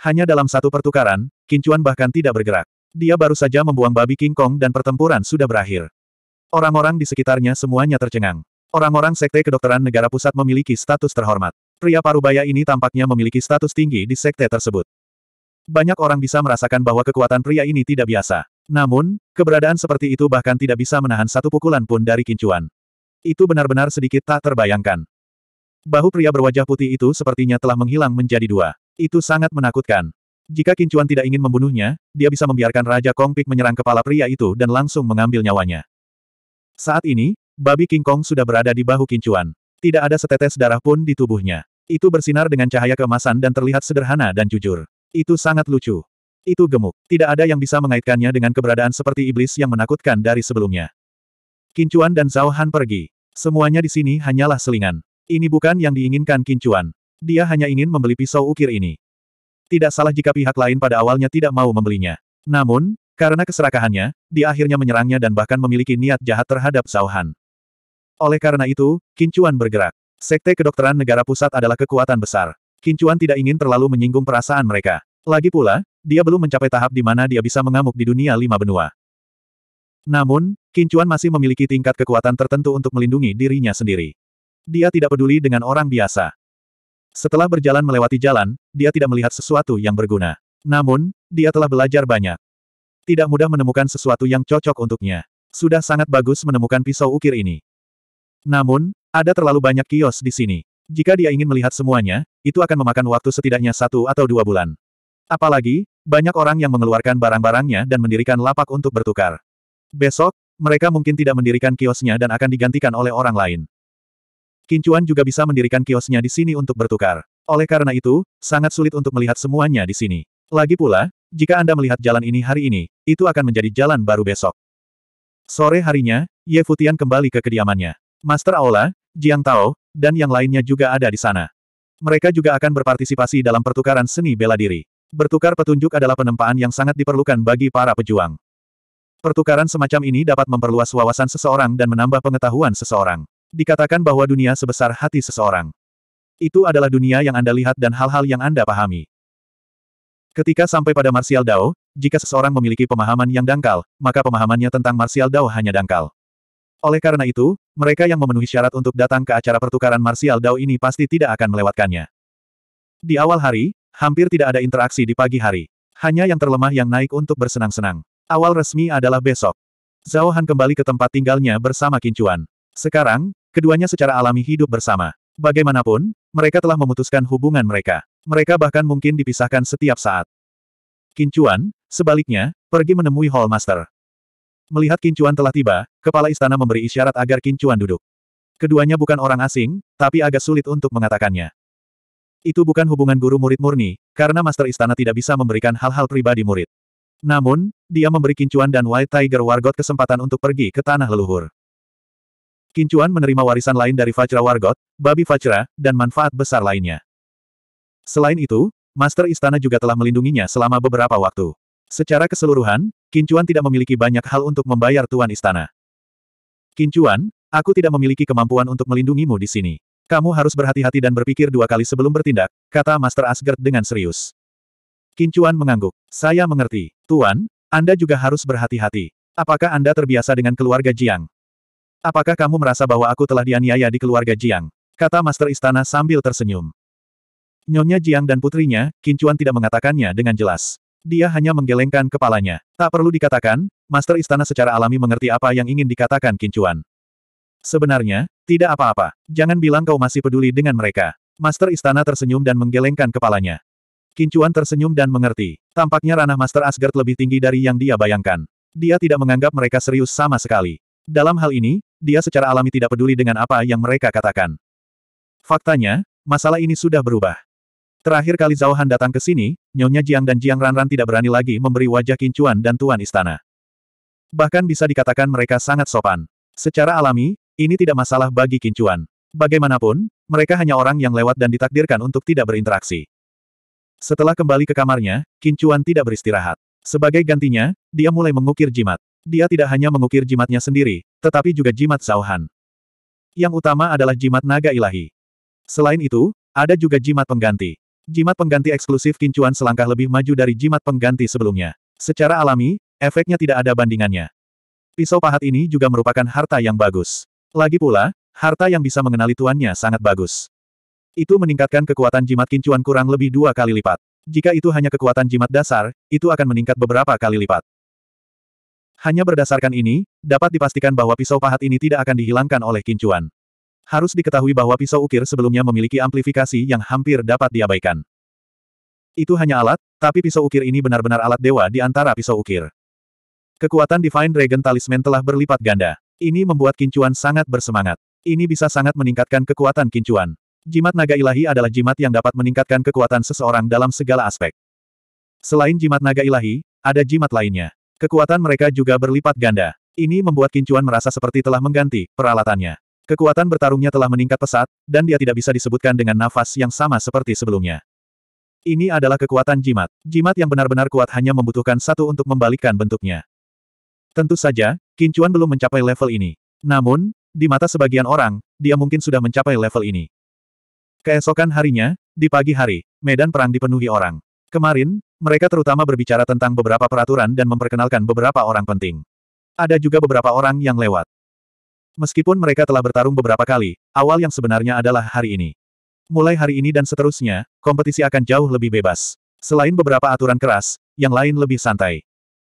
Hanya dalam satu pertukaran, Kincuan bahkan tidak bergerak. Dia baru saja membuang babi King Kong dan pertempuran sudah berakhir. Orang-orang di sekitarnya semuanya tercengang. Orang-orang Sekte Kedokteran Negara Pusat memiliki status terhormat. Pria parubaya ini tampaknya memiliki status tinggi di sekte tersebut. Banyak orang bisa merasakan bahwa kekuatan pria ini tidak biasa. Namun, keberadaan seperti itu bahkan tidak bisa menahan satu pukulan pun dari Kincuan. Itu benar-benar sedikit tak terbayangkan. Bahu pria berwajah putih itu sepertinya telah menghilang menjadi dua. Itu sangat menakutkan. Jika Kincuan tidak ingin membunuhnya, dia bisa membiarkan Raja Kongpik menyerang kepala pria itu dan langsung mengambil nyawanya. Saat ini, babi King Kong sudah berada di bahu Kincuan. Tidak ada setetes darah pun di tubuhnya. Itu bersinar dengan cahaya kemasan dan terlihat sederhana dan jujur. Itu sangat lucu. Itu gemuk. Tidak ada yang bisa mengaitkannya dengan keberadaan seperti iblis yang menakutkan dari sebelumnya. Kincuan dan Zhao Han pergi. Semuanya di sini hanyalah selingan. Ini bukan yang diinginkan Kincuan. Dia hanya ingin membeli pisau ukir ini. Tidak salah jika pihak lain pada awalnya tidak mau membelinya. Namun, karena keserakahannya, dia akhirnya menyerangnya dan bahkan memiliki niat jahat terhadap Sauhan. Oleh karena itu, Kincuan bergerak. Sekte kedokteran negara pusat adalah kekuatan besar. Kincuan tidak ingin terlalu menyinggung perasaan mereka. Lagi pula, dia belum mencapai tahap di mana dia bisa mengamuk di dunia lima benua. Namun, Kincuan masih memiliki tingkat kekuatan tertentu untuk melindungi dirinya sendiri. Dia tidak peduli dengan orang biasa. Setelah berjalan melewati jalan, dia tidak melihat sesuatu yang berguna. Namun, dia telah belajar banyak. Tidak mudah menemukan sesuatu yang cocok untuknya. Sudah sangat bagus menemukan pisau ukir ini. Namun, ada terlalu banyak kios di sini. Jika dia ingin melihat semuanya, itu akan memakan waktu setidaknya satu atau dua bulan. Apalagi, banyak orang yang mengeluarkan barang-barangnya dan mendirikan lapak untuk bertukar. Besok, mereka mungkin tidak mendirikan kiosnya dan akan digantikan oleh orang lain. Kincuan juga bisa mendirikan kiosnya di sini untuk bertukar. Oleh karena itu, sangat sulit untuk melihat semuanya di sini. Lagi pula, jika Anda melihat jalan ini hari ini, itu akan menjadi jalan baru besok. Sore harinya, Ye Futian kembali ke kediamannya. Master Aula, Jiang Tao, dan yang lainnya juga ada di sana. Mereka juga akan berpartisipasi dalam pertukaran seni bela diri. Bertukar petunjuk adalah penempaan yang sangat diperlukan bagi para pejuang. Pertukaran semacam ini dapat memperluas wawasan seseorang dan menambah pengetahuan seseorang. Dikatakan bahwa dunia sebesar hati seseorang. Itu adalah dunia yang Anda lihat dan hal-hal yang Anda pahami. Ketika sampai pada Martial Dao, jika seseorang memiliki pemahaman yang dangkal, maka pemahamannya tentang Martial Dao hanya dangkal. Oleh karena itu, mereka yang memenuhi syarat untuk datang ke acara pertukaran Martial Dao ini pasti tidak akan melewatkannya. Di awal hari, hampir tidak ada interaksi di pagi hari. Hanya yang terlemah yang naik untuk bersenang-senang. Awal resmi adalah besok. Zhao Han kembali ke tempat tinggalnya bersama Kincuan. Sekarang, Keduanya secara alami hidup bersama. Bagaimanapun, mereka telah memutuskan hubungan mereka. Mereka bahkan mungkin dipisahkan setiap saat. Kincuan, sebaliknya, pergi menemui Hallmaster. Melihat Kincuan telah tiba, kepala istana memberi isyarat agar Kincuan duduk. Keduanya bukan orang asing, tapi agak sulit untuk mengatakannya. Itu bukan hubungan guru-murid murni, karena Master Istana tidak bisa memberikan hal-hal pribadi murid. Namun, dia memberi Kincuan dan White Tiger Wargot kesempatan untuk pergi ke tanah leluhur. Kincuan menerima warisan lain dari Vajra Wargot, babi Vajra, dan manfaat besar lainnya. Selain itu, Master Istana juga telah melindunginya selama beberapa waktu. Secara keseluruhan, Kincuan tidak memiliki banyak hal untuk membayar Tuan Istana. Kincuan, aku tidak memiliki kemampuan untuk melindungimu di sini. Kamu harus berhati-hati dan berpikir dua kali sebelum bertindak, kata Master Asgard dengan serius. Kincuan mengangguk. Saya mengerti. Tuan, Anda juga harus berhati-hati. Apakah Anda terbiasa dengan keluarga Jiang? Apakah kamu merasa bahwa aku telah dianiaya di keluarga Jiang? Kata Master Istana sambil tersenyum. Nyonya Jiang dan putrinya, Kincuan tidak mengatakannya dengan jelas. Dia hanya menggelengkan kepalanya. Tak perlu dikatakan, Master Istana secara alami mengerti apa yang ingin dikatakan Kincuan. Sebenarnya, tidak apa-apa. Jangan bilang kau masih peduli dengan mereka. Master Istana tersenyum dan menggelengkan kepalanya. Kincuan tersenyum dan mengerti. Tampaknya ranah Master Asgard lebih tinggi dari yang dia bayangkan. Dia tidak menganggap mereka serius sama sekali. Dalam hal ini, dia secara alami tidak peduli dengan apa yang mereka katakan. Faktanya, masalah ini sudah berubah. Terakhir kali Zhao Han datang ke sini, Nyonya Jiang dan Jiang Ranran tidak berani lagi memberi wajah Kincuan dan Tuan Istana. Bahkan bisa dikatakan mereka sangat sopan. Secara alami, ini tidak masalah bagi Kincuan. Bagaimanapun, mereka hanya orang yang lewat dan ditakdirkan untuk tidak berinteraksi. Setelah kembali ke kamarnya, Kincuan tidak beristirahat. Sebagai gantinya, dia mulai mengukir jimat. Dia tidak hanya mengukir jimatnya sendiri, tetapi juga jimat Zauhan. Yang utama adalah jimat naga ilahi. Selain itu, ada juga jimat pengganti. Jimat pengganti eksklusif kincuan selangkah lebih maju dari jimat pengganti sebelumnya. Secara alami, efeknya tidak ada bandingannya. Pisau pahat ini juga merupakan harta yang bagus. Lagi pula, harta yang bisa mengenali tuannya sangat bagus. Itu meningkatkan kekuatan jimat kincuan kurang lebih dua kali lipat. Jika itu hanya kekuatan jimat dasar, itu akan meningkat beberapa kali lipat. Hanya berdasarkan ini, dapat dipastikan bahwa pisau pahat ini tidak akan dihilangkan oleh kincuan. Harus diketahui bahwa pisau ukir sebelumnya memiliki amplifikasi yang hampir dapat diabaikan. Itu hanya alat, tapi pisau ukir ini benar-benar alat dewa di antara pisau ukir. Kekuatan Divine Dragon Talisman telah berlipat ganda. Ini membuat kincuan sangat bersemangat. Ini bisa sangat meningkatkan kekuatan kincuan. Jimat naga ilahi adalah jimat yang dapat meningkatkan kekuatan seseorang dalam segala aspek. Selain jimat naga ilahi, ada jimat lainnya. Kekuatan mereka juga berlipat ganda. Ini membuat Kincuan merasa seperti telah mengganti peralatannya. Kekuatan bertarungnya telah meningkat pesat, dan dia tidak bisa disebutkan dengan nafas yang sama seperti sebelumnya. Ini adalah kekuatan jimat. Jimat yang benar-benar kuat hanya membutuhkan satu untuk membalikkan bentuknya. Tentu saja, Kincuan belum mencapai level ini. Namun, di mata sebagian orang, dia mungkin sudah mencapai level ini. Keesokan harinya, di pagi hari, medan perang dipenuhi orang. Kemarin, mereka terutama berbicara tentang beberapa peraturan dan memperkenalkan beberapa orang penting. Ada juga beberapa orang yang lewat. Meskipun mereka telah bertarung beberapa kali, awal yang sebenarnya adalah hari ini. Mulai hari ini dan seterusnya, kompetisi akan jauh lebih bebas. Selain beberapa aturan keras, yang lain lebih santai.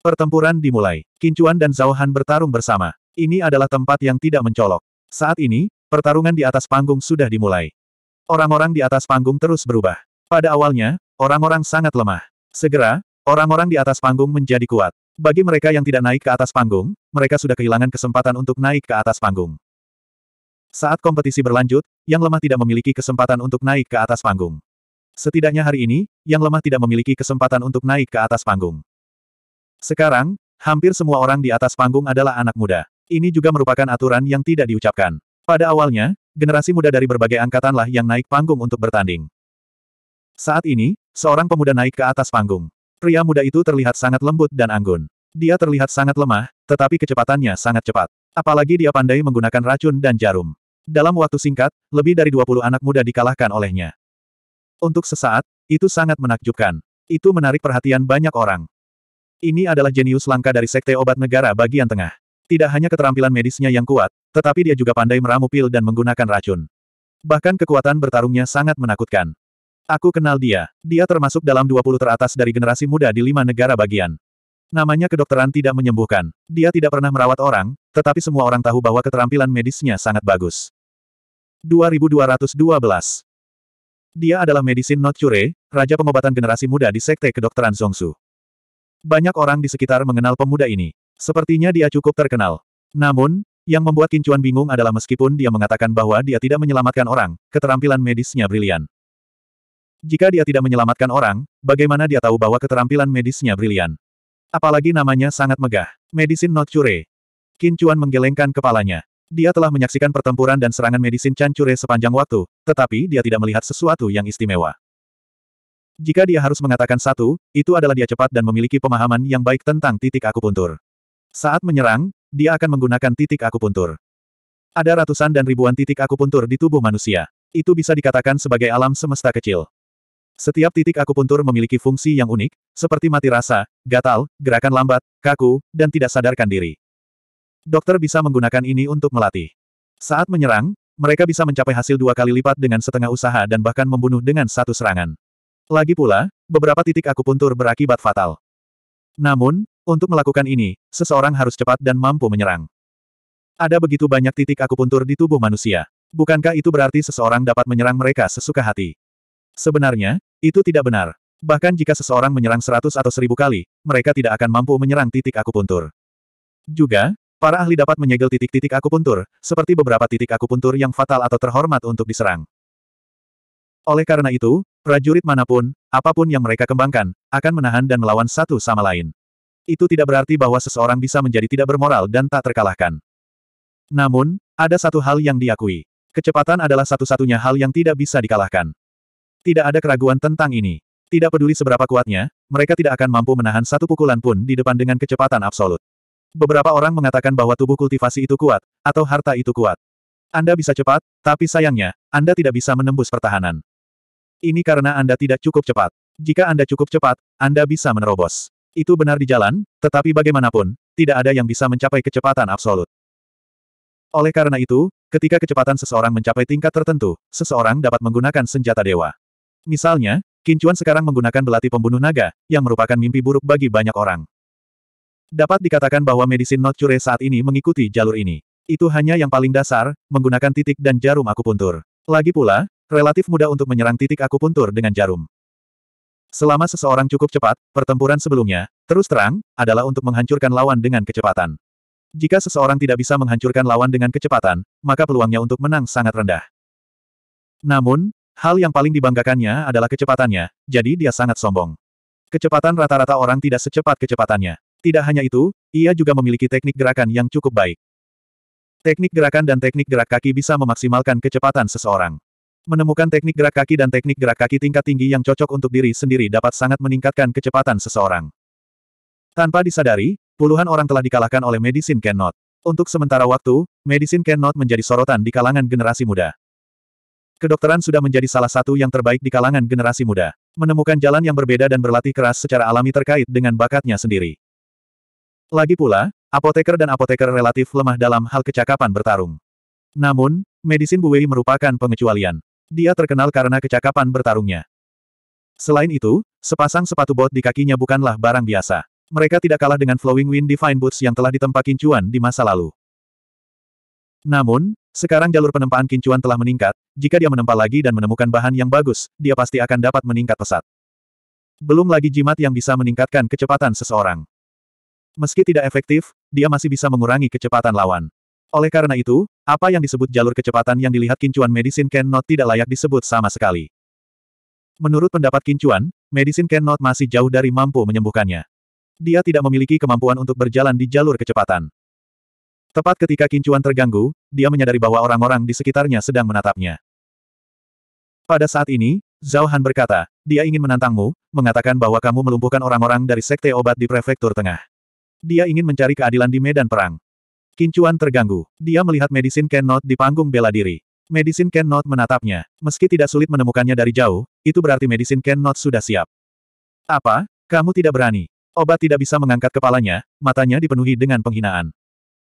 Pertempuran dimulai. Kincuan dan Zhao bertarung bersama. Ini adalah tempat yang tidak mencolok. Saat ini, pertarungan di atas panggung sudah dimulai. Orang-orang di atas panggung terus berubah. Pada awalnya, Orang-orang sangat lemah. Segera, orang-orang di atas panggung menjadi kuat. Bagi mereka yang tidak naik ke atas panggung, mereka sudah kehilangan kesempatan untuk naik ke atas panggung. Saat kompetisi berlanjut, yang lemah tidak memiliki kesempatan untuk naik ke atas panggung. Setidaknya hari ini, yang lemah tidak memiliki kesempatan untuk naik ke atas panggung. Sekarang, hampir semua orang di atas panggung adalah anak muda. Ini juga merupakan aturan yang tidak diucapkan. Pada awalnya, generasi muda dari berbagai angkatanlah yang naik panggung untuk bertanding. Saat ini, seorang pemuda naik ke atas panggung. Pria muda itu terlihat sangat lembut dan anggun. Dia terlihat sangat lemah, tetapi kecepatannya sangat cepat. Apalagi dia pandai menggunakan racun dan jarum. Dalam waktu singkat, lebih dari 20 anak muda dikalahkan olehnya. Untuk sesaat, itu sangat menakjubkan. Itu menarik perhatian banyak orang. Ini adalah jenius langka dari Sekte Obat Negara bagian tengah. Tidak hanya keterampilan medisnya yang kuat, tetapi dia juga pandai meramu pil dan menggunakan racun. Bahkan kekuatan bertarungnya sangat menakutkan. Aku kenal dia. Dia termasuk dalam 20 teratas dari generasi muda di lima negara bagian. Namanya kedokteran tidak menyembuhkan. Dia tidak pernah merawat orang, tetapi semua orang tahu bahwa keterampilan medisnya sangat bagus. 2212 Dia adalah medisin not cure, raja pengobatan generasi muda di sekte kedokteran Zongsu. Banyak orang di sekitar mengenal pemuda ini. Sepertinya dia cukup terkenal. Namun, yang membuat Kincuan bingung adalah meskipun dia mengatakan bahwa dia tidak menyelamatkan orang, keterampilan medisnya brilian. Jika dia tidak menyelamatkan orang, bagaimana dia tahu bahwa keterampilan medisnya brilian? Apalagi namanya sangat megah. Medicine not cure. Qin Chuan menggelengkan kepalanya. Dia telah menyaksikan pertempuran dan serangan medisin Chan Cure sepanjang waktu, tetapi dia tidak melihat sesuatu yang istimewa. Jika dia harus mengatakan satu, itu adalah dia cepat dan memiliki pemahaman yang baik tentang titik akupuntur. Saat menyerang, dia akan menggunakan titik akupuntur. Ada ratusan dan ribuan titik akupuntur di tubuh manusia. Itu bisa dikatakan sebagai alam semesta kecil. Setiap titik akupuntur memiliki fungsi yang unik, seperti mati rasa, gatal, gerakan lambat, kaku, dan tidak sadarkan diri. Dokter bisa menggunakan ini untuk melatih. Saat menyerang, mereka bisa mencapai hasil dua kali lipat dengan setengah usaha dan bahkan membunuh dengan satu serangan. Lagi pula, beberapa titik akupuntur berakibat fatal. Namun, untuk melakukan ini, seseorang harus cepat dan mampu menyerang. Ada begitu banyak titik akupuntur di tubuh manusia. Bukankah itu berarti seseorang dapat menyerang mereka sesuka hati? Sebenarnya, itu tidak benar. Bahkan jika seseorang menyerang seratus atau seribu kali, mereka tidak akan mampu menyerang titik akupuntur. Juga, para ahli dapat menyegel titik-titik akupuntur, seperti beberapa titik akupuntur yang fatal atau terhormat untuk diserang. Oleh karena itu, prajurit manapun, apapun yang mereka kembangkan, akan menahan dan melawan satu sama lain. Itu tidak berarti bahwa seseorang bisa menjadi tidak bermoral dan tak terkalahkan. Namun, ada satu hal yang diakui. Kecepatan adalah satu-satunya hal yang tidak bisa dikalahkan. Tidak ada keraguan tentang ini. Tidak peduli seberapa kuatnya, mereka tidak akan mampu menahan satu pukulan pun di depan dengan kecepatan absolut. Beberapa orang mengatakan bahwa tubuh kultivasi itu kuat, atau harta itu kuat. Anda bisa cepat, tapi sayangnya, Anda tidak bisa menembus pertahanan. Ini karena Anda tidak cukup cepat. Jika Anda cukup cepat, Anda bisa menerobos. Itu benar di jalan, tetapi bagaimanapun, tidak ada yang bisa mencapai kecepatan absolut. Oleh karena itu, ketika kecepatan seseorang mencapai tingkat tertentu, seseorang dapat menggunakan senjata dewa. Misalnya, Kincuan sekarang menggunakan belati pembunuh naga, yang merupakan mimpi buruk bagi banyak orang. Dapat dikatakan bahwa medisin Not Cure saat ini mengikuti jalur ini. Itu hanya yang paling dasar, menggunakan titik dan jarum akupuntur. Lagi pula, relatif mudah untuk menyerang titik akupuntur dengan jarum. Selama seseorang cukup cepat, pertempuran sebelumnya, terus terang, adalah untuk menghancurkan lawan dengan kecepatan. Jika seseorang tidak bisa menghancurkan lawan dengan kecepatan, maka peluangnya untuk menang sangat rendah. Namun, Hal yang paling dibanggakannya adalah kecepatannya, jadi dia sangat sombong. Kecepatan rata-rata orang tidak secepat kecepatannya. Tidak hanya itu, ia juga memiliki teknik gerakan yang cukup baik. Teknik gerakan dan teknik gerak kaki bisa memaksimalkan kecepatan seseorang. Menemukan teknik gerak kaki dan teknik gerak kaki tingkat tinggi yang cocok untuk diri sendiri dapat sangat meningkatkan kecepatan seseorang. Tanpa disadari, puluhan orang telah dikalahkan oleh Medicine Cannot. Untuk sementara waktu, Medicine Cannot menjadi sorotan di kalangan generasi muda. Kedokteran sudah menjadi salah satu yang terbaik di kalangan generasi muda. Menemukan jalan yang berbeda dan berlatih keras secara alami terkait dengan bakatnya sendiri. Lagi pula, apoteker dan apoteker relatif lemah dalam hal kecakapan bertarung. Namun, Medisin Buwei merupakan pengecualian. Dia terkenal karena kecakapan bertarungnya. Selain itu, sepasang sepatu bot di kakinya bukanlah barang biasa. Mereka tidak kalah dengan Flowing Wind Divine Boots yang telah ditempa Kincuan di masa lalu. Namun, sekarang jalur penempaan Kincuan telah meningkat, jika dia menempa lagi dan menemukan bahan yang bagus, dia pasti akan dapat meningkat pesat. Belum lagi jimat yang bisa meningkatkan kecepatan seseorang. Meski tidak efektif, dia masih bisa mengurangi kecepatan lawan. Oleh karena itu, apa yang disebut jalur kecepatan yang dilihat Kincuan Medicine Can Not tidak layak disebut sama sekali. Menurut pendapat Kincuan, Medicine Can Not masih jauh dari mampu menyembuhkannya. Dia tidak memiliki kemampuan untuk berjalan di jalur kecepatan. Tepat ketika Kincuan terganggu, dia menyadari bahwa orang-orang di sekitarnya sedang menatapnya. Pada saat ini, Zhao Han berkata, dia ingin menantangmu, mengatakan bahwa kamu melumpuhkan orang-orang dari sekte obat di prefektur tengah. Dia ingin mencari keadilan di medan perang. Kincuan terganggu. Dia melihat Medicine Ken Not di panggung bela diri. Medicine Ken Not menatapnya. Meski tidak sulit menemukannya dari jauh, itu berarti Medicine Ken Not sudah siap. Apa? Kamu tidak berani. Obat tidak bisa mengangkat kepalanya, matanya dipenuhi dengan penghinaan.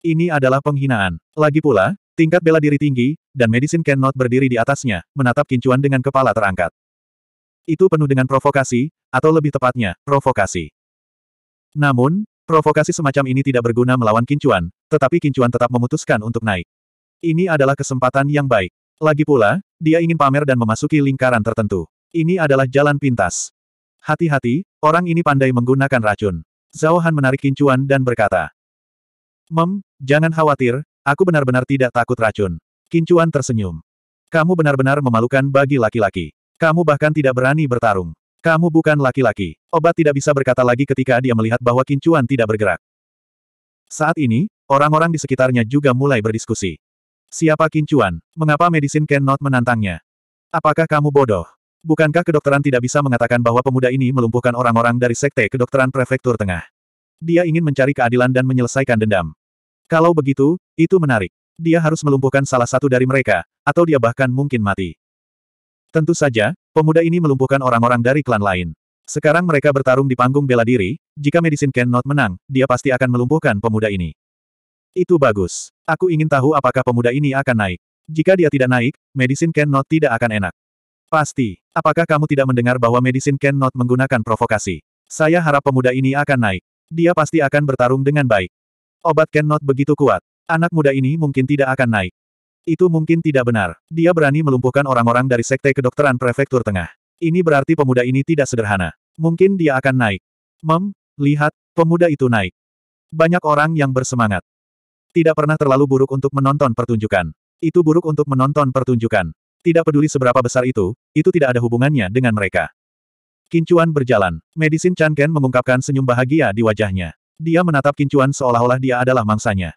Ini adalah penghinaan. Lagi pula, Tingkat bela diri tinggi, dan medicine cannot berdiri di atasnya, menatap kincuan dengan kepala terangkat. Itu penuh dengan provokasi, atau lebih tepatnya, provokasi. Namun, provokasi semacam ini tidak berguna melawan kincuan, tetapi kincuan tetap memutuskan untuk naik. Ini adalah kesempatan yang baik. Lagi pula, dia ingin pamer dan memasuki lingkaran tertentu. Ini adalah jalan pintas. Hati-hati, orang ini pandai menggunakan racun. Zhao Han menarik kincuan dan berkata, Mem, jangan khawatir, Aku benar-benar tidak takut racun. Kincuan tersenyum. Kamu benar-benar memalukan bagi laki-laki. Kamu bahkan tidak berani bertarung. Kamu bukan laki-laki. Obat tidak bisa berkata lagi ketika dia melihat bahwa Kincuan tidak bergerak. Saat ini, orang-orang di sekitarnya juga mulai berdiskusi. Siapa Kincuan? Mengapa medisin Cannot menantangnya? Apakah kamu bodoh? Bukankah kedokteran tidak bisa mengatakan bahwa pemuda ini melumpuhkan orang-orang dari Sekte Kedokteran Prefektur Tengah? Dia ingin mencari keadilan dan menyelesaikan dendam. Kalau begitu, itu menarik. Dia harus melumpuhkan salah satu dari mereka, atau dia bahkan mungkin mati. Tentu saja, pemuda ini melumpuhkan orang-orang dari klan lain. Sekarang mereka bertarung di panggung bela diri, jika Medicine Can Not menang, dia pasti akan melumpuhkan pemuda ini. Itu bagus. Aku ingin tahu apakah pemuda ini akan naik. Jika dia tidak naik, Medicine Can Not tidak akan enak. Pasti. Apakah kamu tidak mendengar bahwa Medicine Can Not menggunakan provokasi? Saya harap pemuda ini akan naik. Dia pasti akan bertarung dengan baik. Obat Kennot begitu kuat. Anak muda ini mungkin tidak akan naik. Itu mungkin tidak benar. Dia berani melumpuhkan orang-orang dari Sekte Kedokteran Prefektur Tengah. Ini berarti pemuda ini tidak sederhana. Mungkin dia akan naik. Mem, lihat, pemuda itu naik. Banyak orang yang bersemangat. Tidak pernah terlalu buruk untuk menonton pertunjukan. Itu buruk untuk menonton pertunjukan. Tidak peduli seberapa besar itu, itu tidak ada hubungannya dengan mereka. Kincuan berjalan. Medisin Chan Ken mengungkapkan senyum bahagia di wajahnya. Dia menatap Kincuan seolah-olah dia adalah mangsanya.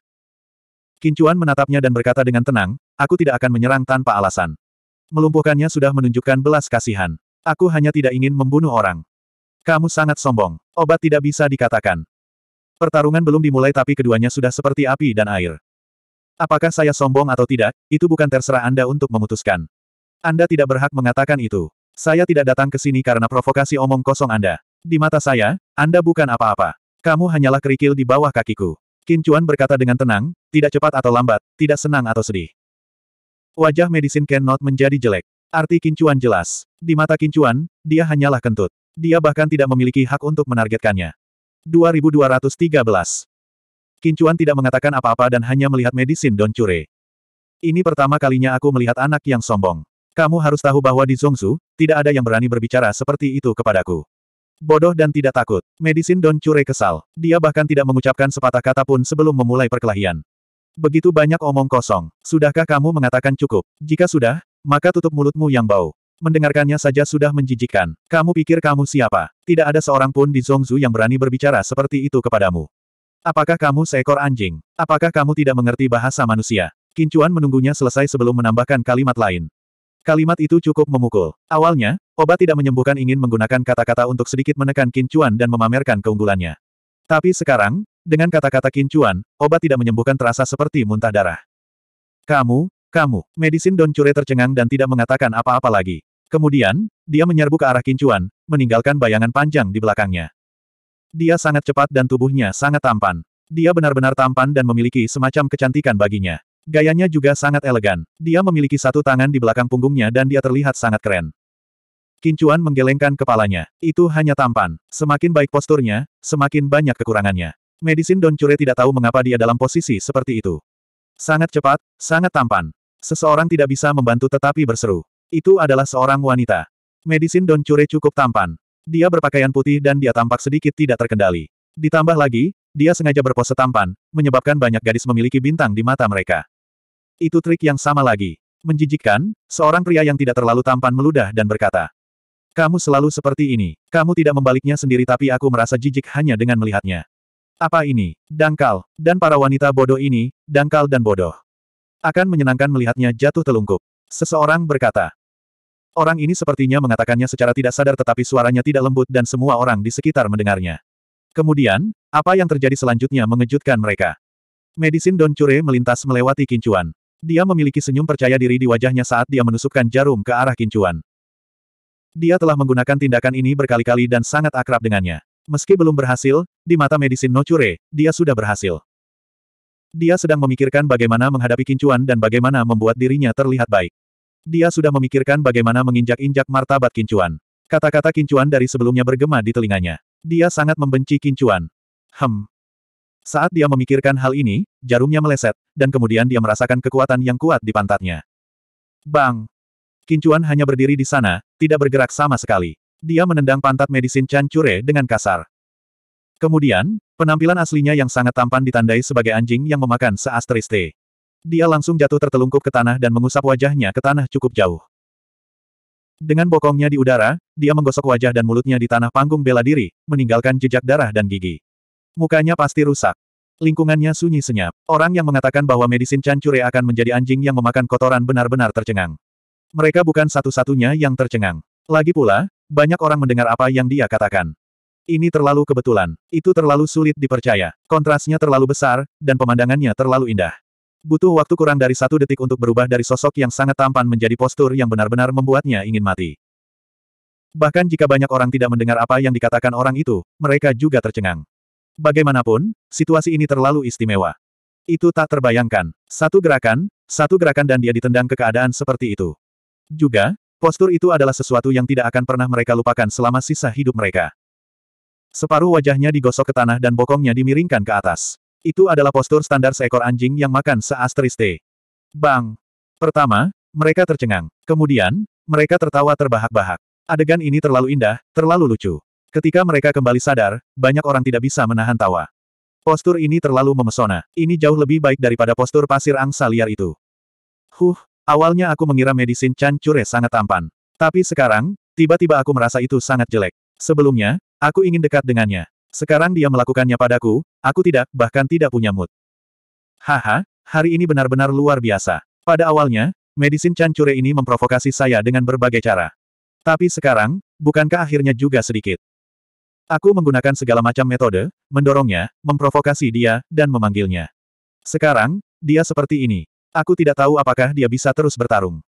Kincuan menatapnya dan berkata dengan tenang, aku tidak akan menyerang tanpa alasan. Melumpuhkannya sudah menunjukkan belas kasihan. Aku hanya tidak ingin membunuh orang. Kamu sangat sombong. Obat tidak bisa dikatakan. Pertarungan belum dimulai tapi keduanya sudah seperti api dan air. Apakah saya sombong atau tidak, itu bukan terserah Anda untuk memutuskan. Anda tidak berhak mengatakan itu. Saya tidak datang ke sini karena provokasi omong kosong Anda. Di mata saya, Anda bukan apa-apa. Kamu hanyalah kerikil di bawah kakiku. Qin Chuan berkata dengan tenang, tidak cepat atau lambat, tidak senang atau sedih. Wajah Medicine Cannot menjadi jelek. Arti Qin Chuan jelas. Di mata Qin Chuan, dia hanyalah kentut. Dia bahkan tidak memiliki hak untuk menargetkannya. 2213 Qin tidak mengatakan apa-apa dan hanya melihat Medicine Don Cure. Ini pertama kalinya aku melihat anak yang sombong. Kamu harus tahu bahwa di Zongsu, tidak ada yang berani berbicara seperti itu kepadaku. Bodoh dan tidak takut. Medisin Don Cure kesal. Dia bahkan tidak mengucapkan sepatah kata pun sebelum memulai perkelahian. Begitu banyak omong kosong. Sudahkah kamu mengatakan cukup? Jika sudah, maka tutup mulutmu yang bau. Mendengarkannya saja sudah menjijikkan. Kamu pikir kamu siapa? Tidak ada seorang pun di Zongzu yang berani berbicara seperti itu kepadamu. Apakah kamu seekor anjing? Apakah kamu tidak mengerti bahasa manusia? Kincuan menunggunya selesai sebelum menambahkan kalimat lain. Kalimat itu cukup memukul. Awalnya, Oba tidak menyembuhkan ingin menggunakan kata-kata untuk sedikit menekan Kincuan dan memamerkan keunggulannya. Tapi sekarang, dengan kata-kata Kincuan, Oba tidak menyembuhkan terasa seperti muntah darah. Kamu, kamu, Medisin Don Cure tercengang dan tidak mengatakan apa-apa lagi. Kemudian, dia menyerbu ke arah Kincuan, meninggalkan bayangan panjang di belakangnya. Dia sangat cepat dan tubuhnya sangat tampan. Dia benar-benar tampan dan memiliki semacam kecantikan baginya. Gayanya juga sangat elegan. Dia memiliki satu tangan di belakang punggungnya dan dia terlihat sangat keren. Kincuan menggelengkan kepalanya. Itu hanya tampan. Semakin baik posturnya, semakin banyak kekurangannya. Medicine Don Cure tidak tahu mengapa dia dalam posisi seperti itu. Sangat cepat, sangat tampan. Seseorang tidak bisa membantu tetapi berseru. Itu adalah seorang wanita. Medicine Don Cure cukup tampan. Dia berpakaian putih dan dia tampak sedikit tidak terkendali. Ditambah lagi, dia sengaja berpose tampan, menyebabkan banyak gadis memiliki bintang di mata mereka. Itu trik yang sama lagi. Menjijikkan, seorang pria yang tidak terlalu tampan meludah dan berkata. Kamu selalu seperti ini. Kamu tidak membaliknya sendiri tapi aku merasa jijik hanya dengan melihatnya. Apa ini? Dangkal. Dan para wanita bodoh ini, dangkal dan bodoh. Akan menyenangkan melihatnya jatuh telungkup. Seseorang berkata. Orang ini sepertinya mengatakannya secara tidak sadar tetapi suaranya tidak lembut dan semua orang di sekitar mendengarnya. Kemudian, apa yang terjadi selanjutnya mengejutkan mereka. Medisin Don Cure melintas melewati kincuan. Dia memiliki senyum percaya diri di wajahnya saat dia menusukkan jarum ke arah kincuan. Dia telah menggunakan tindakan ini berkali-kali dan sangat akrab dengannya. Meski belum berhasil, di mata medisin Nocure, dia sudah berhasil. Dia sedang memikirkan bagaimana menghadapi kincuan dan bagaimana membuat dirinya terlihat baik. Dia sudah memikirkan bagaimana menginjak-injak martabat kincuan. Kata-kata kincuan dari sebelumnya bergema di telinganya. Dia sangat membenci kincuan. Hem, saat dia memikirkan hal ini, jarumnya meleset, dan kemudian dia merasakan kekuatan yang kuat di pantatnya. Bang! Kincuan hanya berdiri di sana, tidak bergerak sama sekali. Dia menendang pantat medisin Chan Cure dengan kasar. Kemudian, penampilan aslinya yang sangat tampan ditandai sebagai anjing yang memakan seasteriste. Dia langsung jatuh tertelungkup ke tanah dan mengusap wajahnya ke tanah cukup jauh. Dengan bokongnya di udara, dia menggosok wajah dan mulutnya di tanah panggung bela diri, meninggalkan jejak darah dan gigi. Mukanya pasti rusak. Lingkungannya sunyi senyap. Orang yang mengatakan bahwa medisin cancure akan menjadi anjing yang memakan kotoran benar-benar tercengang. Mereka bukan satu-satunya yang tercengang. Lagi pula, banyak orang mendengar apa yang dia katakan. Ini terlalu kebetulan. Itu terlalu sulit dipercaya. Kontrasnya terlalu besar, dan pemandangannya terlalu indah. Butuh waktu kurang dari satu detik untuk berubah dari sosok yang sangat tampan menjadi postur yang benar-benar membuatnya ingin mati. Bahkan jika banyak orang tidak mendengar apa yang dikatakan orang itu, mereka juga tercengang. Bagaimanapun, situasi ini terlalu istimewa. Itu tak terbayangkan. Satu gerakan, satu gerakan dan dia ditendang ke keadaan seperti itu. Juga, postur itu adalah sesuatu yang tidak akan pernah mereka lupakan selama sisa hidup mereka. Separuh wajahnya digosok ke tanah dan bokongnya dimiringkan ke atas. Itu adalah postur standar seekor anjing yang makan seasteriste. Bang! Pertama, mereka tercengang. Kemudian, mereka tertawa terbahak-bahak. Adegan ini terlalu indah, terlalu lucu. Ketika mereka kembali sadar, banyak orang tidak bisa menahan tawa. Postur ini terlalu memesona. Ini jauh lebih baik daripada postur pasir angsa liar itu. Huh, awalnya aku mengira medisin Chan Cure sangat tampan. Tapi sekarang, tiba-tiba aku merasa itu sangat jelek. Sebelumnya, aku ingin dekat dengannya. Sekarang dia melakukannya padaku, aku tidak, bahkan tidak punya mood. Haha, hari ini benar-benar luar biasa. Pada awalnya, medisin Chan Cure ini memprovokasi saya dengan berbagai cara. Tapi sekarang, bukankah akhirnya juga sedikit? Aku menggunakan segala macam metode, mendorongnya, memprovokasi dia, dan memanggilnya. Sekarang, dia seperti ini. Aku tidak tahu apakah dia bisa terus bertarung.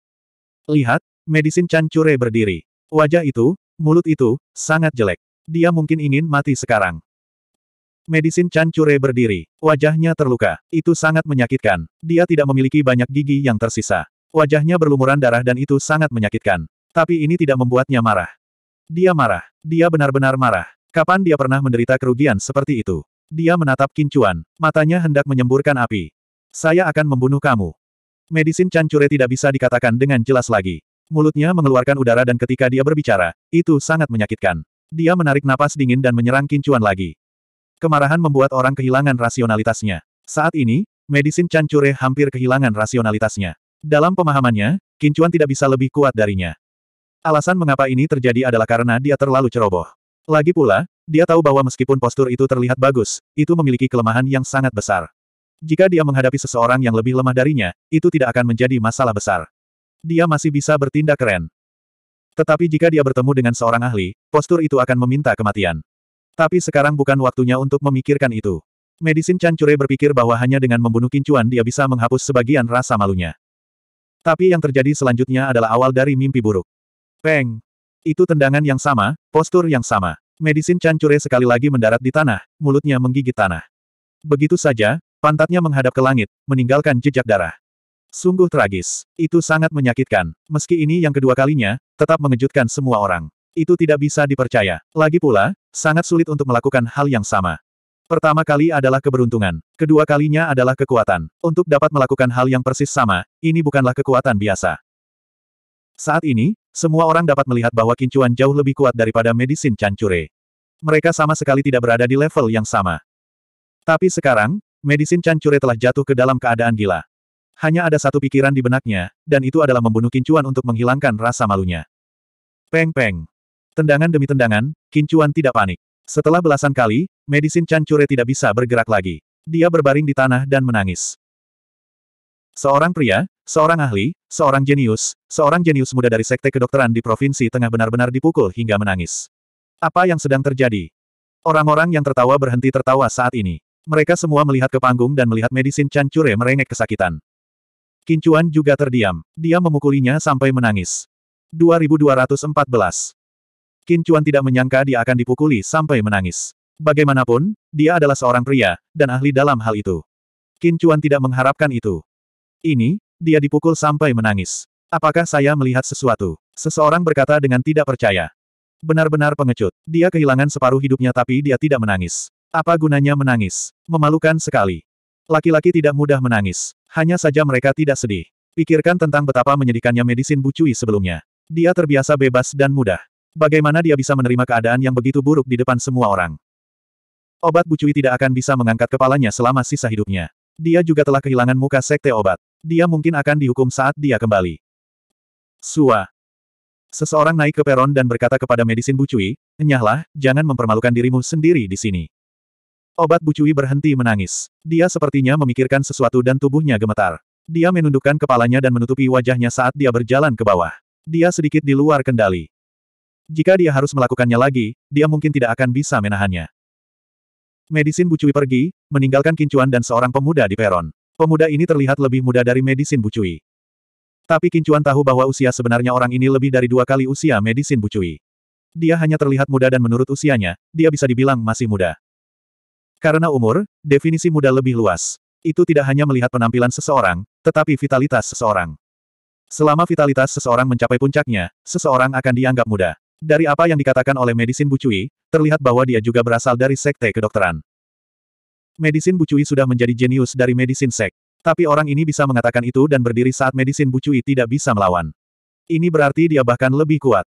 Lihat, medisin Cancure berdiri. Wajah itu, mulut itu, sangat jelek. Dia mungkin ingin mati sekarang. Medisin Cancure berdiri. Wajahnya terluka. Itu sangat menyakitkan. Dia tidak memiliki banyak gigi yang tersisa. Wajahnya berlumuran darah dan itu sangat menyakitkan. Tapi ini tidak membuatnya marah. Dia marah. Dia benar-benar marah. Kapan dia pernah menderita kerugian seperti itu? Dia menatap Kincuan, matanya hendak menyemburkan api. Saya akan membunuh kamu. Medisin Cancure tidak bisa dikatakan dengan jelas lagi. Mulutnya mengeluarkan udara dan ketika dia berbicara, itu sangat menyakitkan. Dia menarik napas dingin dan menyerang Kincuan lagi. Kemarahan membuat orang kehilangan rasionalitasnya. Saat ini, Medisin Cancure hampir kehilangan rasionalitasnya. Dalam pemahamannya, Kincuan tidak bisa lebih kuat darinya. Alasan mengapa ini terjadi adalah karena dia terlalu ceroboh. Lagi pula, dia tahu bahwa meskipun postur itu terlihat bagus, itu memiliki kelemahan yang sangat besar. Jika dia menghadapi seseorang yang lebih lemah darinya, itu tidak akan menjadi masalah besar. Dia masih bisa bertindak keren. Tetapi jika dia bertemu dengan seorang ahli, postur itu akan meminta kematian. Tapi sekarang bukan waktunya untuk memikirkan itu. Medisin Chancure berpikir bahwa hanya dengan membunuh kincuan dia bisa menghapus sebagian rasa malunya. Tapi yang terjadi selanjutnya adalah awal dari mimpi buruk. Peng! Itu tendangan yang sama, postur yang sama. Medisin Chancure sekali lagi mendarat di tanah, mulutnya menggigit tanah. Begitu saja, pantatnya menghadap ke langit, meninggalkan jejak darah. Sungguh tragis. Itu sangat menyakitkan. Meski ini yang kedua kalinya, tetap mengejutkan semua orang. Itu tidak bisa dipercaya. Lagi pula, sangat sulit untuk melakukan hal yang sama. Pertama kali adalah keberuntungan, kedua kalinya adalah kekuatan. Untuk dapat melakukan hal yang persis sama, ini bukanlah kekuatan biasa. Saat ini, semua orang dapat melihat bahwa kincuan jauh lebih kuat daripada medisin cancure. Mereka sama sekali tidak berada di level yang sama. Tapi sekarang, medisin cancure telah jatuh ke dalam keadaan gila. Hanya ada satu pikiran di benaknya, dan itu adalah membunuh kincuan untuk menghilangkan rasa malunya. Peng-peng. Tendangan demi tendangan, kincuan tidak panik. Setelah belasan kali, medisin cancure tidak bisa bergerak lagi. Dia berbaring di tanah dan menangis. Seorang pria, Seorang ahli, seorang jenius, seorang jenius muda dari sekte kedokteran di provinsi tengah benar-benar dipukul hingga menangis. Apa yang sedang terjadi? Orang-orang yang tertawa berhenti tertawa saat ini. Mereka semua melihat ke panggung dan melihat medisin Cancure merengek kesakitan. Kincuan juga terdiam. Dia memukulinya sampai menangis. 2214 Kincuan tidak menyangka dia akan dipukuli sampai menangis. Bagaimanapun, dia adalah seorang pria, dan ahli dalam hal itu. Kincuan tidak mengharapkan itu. Ini, dia dipukul sampai menangis. Apakah saya melihat sesuatu? Seseorang berkata dengan tidak percaya. Benar-benar pengecut. Dia kehilangan separuh hidupnya tapi dia tidak menangis. Apa gunanya menangis? Memalukan sekali. Laki-laki tidak mudah menangis. Hanya saja mereka tidak sedih. Pikirkan tentang betapa menyedihkannya medisin bucui sebelumnya. Dia terbiasa bebas dan mudah. Bagaimana dia bisa menerima keadaan yang begitu buruk di depan semua orang? Obat bucui tidak akan bisa mengangkat kepalanya selama sisa hidupnya. Dia juga telah kehilangan muka sekte obat. Dia mungkin akan dihukum saat dia kembali. Sua. Seseorang naik ke peron dan berkata kepada medisin Bucui, Enyahlah, jangan mempermalukan dirimu sendiri di sini. Obat Bucui berhenti menangis. Dia sepertinya memikirkan sesuatu dan tubuhnya gemetar. Dia menundukkan kepalanya dan menutupi wajahnya saat dia berjalan ke bawah. Dia sedikit di luar kendali. Jika dia harus melakukannya lagi, dia mungkin tidak akan bisa menahannya. Medisin Bucui pergi, meninggalkan Kincuan dan seorang pemuda di peron. Pemuda ini terlihat lebih muda dari Medisin Bucui. Tapi Kincuan tahu bahwa usia sebenarnya orang ini lebih dari dua kali usia Medisin Bucui. Dia hanya terlihat muda dan menurut usianya, dia bisa dibilang masih muda. Karena umur, definisi muda lebih luas. Itu tidak hanya melihat penampilan seseorang, tetapi vitalitas seseorang. Selama vitalitas seseorang mencapai puncaknya, seseorang akan dianggap muda. Dari apa yang dikatakan oleh Medisin Bucui, terlihat bahwa dia juga berasal dari sekte kedokteran. Medisin Bucui sudah menjadi jenius dari Medisin Sek. Tapi orang ini bisa mengatakan itu dan berdiri saat Medisin Bucui tidak bisa melawan. Ini berarti dia bahkan lebih kuat.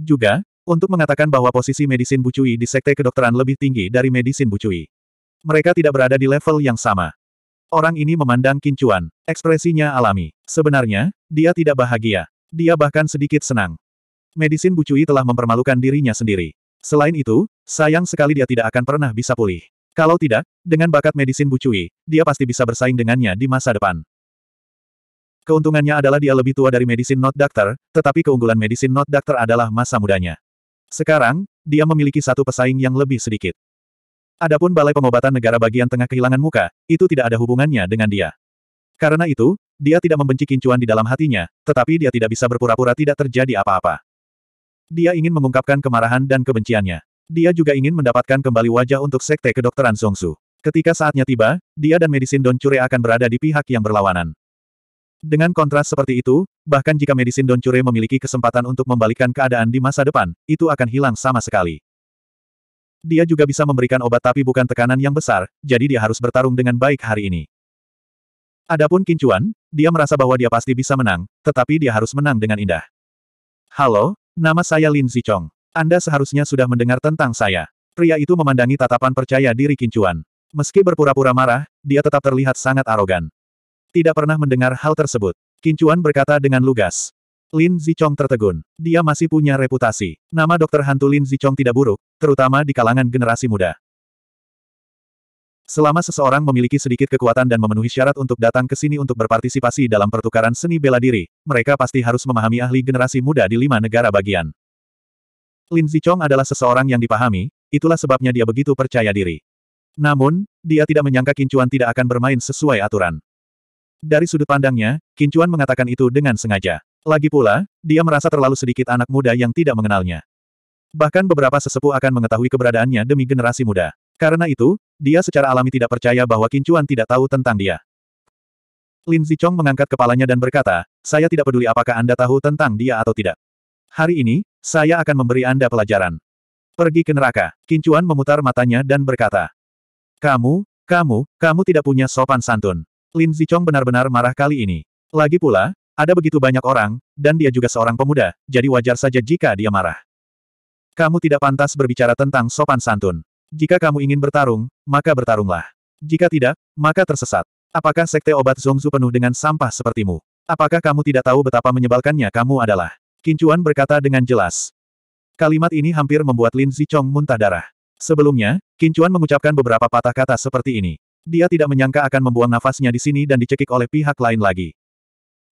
Juga, untuk mengatakan bahwa posisi Medisin Bucui di sekte kedokteran lebih tinggi dari Medisin Bucui. Mereka tidak berada di level yang sama. Orang ini memandang Kincuan. Ekspresinya alami. Sebenarnya, dia tidak bahagia. Dia bahkan sedikit senang. Medisin Bucui telah mempermalukan dirinya sendiri. Selain itu, sayang sekali dia tidak akan pernah bisa pulih. Kalau tidak, dengan bakat medisin Bucui, dia pasti bisa bersaing dengannya di masa depan. Keuntungannya adalah dia lebih tua dari medisin not doctor, tetapi keunggulan medisin not doctor adalah masa mudanya. Sekarang, dia memiliki satu pesaing yang lebih sedikit. Adapun Balai Pengobatan Negara bagian tengah kehilangan muka, itu tidak ada hubungannya dengan dia. Karena itu, dia tidak membenci kincuan di dalam hatinya, tetapi dia tidak bisa berpura-pura tidak terjadi apa-apa. Dia ingin mengungkapkan kemarahan dan kebenciannya. Dia juga ingin mendapatkan kembali wajah untuk sekte kedokteran Songsu. Ketika saatnya tiba, dia dan Medisin Don Cure akan berada di pihak yang berlawanan. Dengan kontras seperti itu, bahkan jika Medisin Don Cure memiliki kesempatan untuk membalikkan keadaan di masa depan, itu akan hilang sama sekali. Dia juga bisa memberikan obat tapi bukan tekanan yang besar, jadi dia harus bertarung dengan baik hari ini. Adapun Kincuan, dia merasa bahwa dia pasti bisa menang, tetapi dia harus menang dengan indah. Halo, Nama saya Lin Zichong. Anda seharusnya sudah mendengar tentang saya. Pria itu memandangi tatapan percaya diri Kincuan. Meski berpura-pura marah, dia tetap terlihat sangat arogan. Tidak pernah mendengar hal tersebut. Kincuan berkata dengan lugas. Lin Zichong tertegun. Dia masih punya reputasi. Nama dokter hantu Lin Zichong tidak buruk, terutama di kalangan generasi muda. Selama seseorang memiliki sedikit kekuatan dan memenuhi syarat untuk datang ke sini untuk berpartisipasi dalam pertukaran seni bela diri, mereka pasti harus memahami ahli generasi muda di lima negara bagian. Lin Zichong adalah seseorang yang dipahami, itulah sebabnya dia begitu percaya diri. Namun, dia tidak menyangka Kincuan tidak akan bermain sesuai aturan. Dari sudut pandangnya, Kincuan mengatakan itu dengan sengaja. Lagi pula, dia merasa terlalu sedikit anak muda yang tidak mengenalnya. Bahkan beberapa sesepuh akan mengetahui keberadaannya demi generasi muda. Karena itu, dia secara alami tidak percaya bahwa Kincuan tidak tahu tentang dia. Lin Zichong mengangkat kepalanya dan berkata, saya tidak peduli apakah Anda tahu tentang dia atau tidak. Hari ini, saya akan memberi Anda pelajaran. Pergi ke neraka. Kincuan memutar matanya dan berkata, Kamu, kamu, kamu tidak punya sopan santun. Lin Zichong benar-benar marah kali ini. Lagi pula, ada begitu banyak orang, dan dia juga seorang pemuda, jadi wajar saja jika dia marah. Kamu tidak pantas berbicara tentang sopan santun. Jika kamu ingin bertarung, maka bertarunglah. Jika tidak, maka tersesat. Apakah sekte obat Zongzu penuh dengan sampah sepertimu? Apakah kamu tidak tahu betapa menyebalkannya kamu adalah? Kincuan berkata dengan jelas. Kalimat ini hampir membuat Lin Zichong muntah darah. Sebelumnya, Kincuan mengucapkan beberapa patah kata seperti ini. Dia tidak menyangka akan membuang nafasnya di sini dan dicekik oleh pihak lain lagi.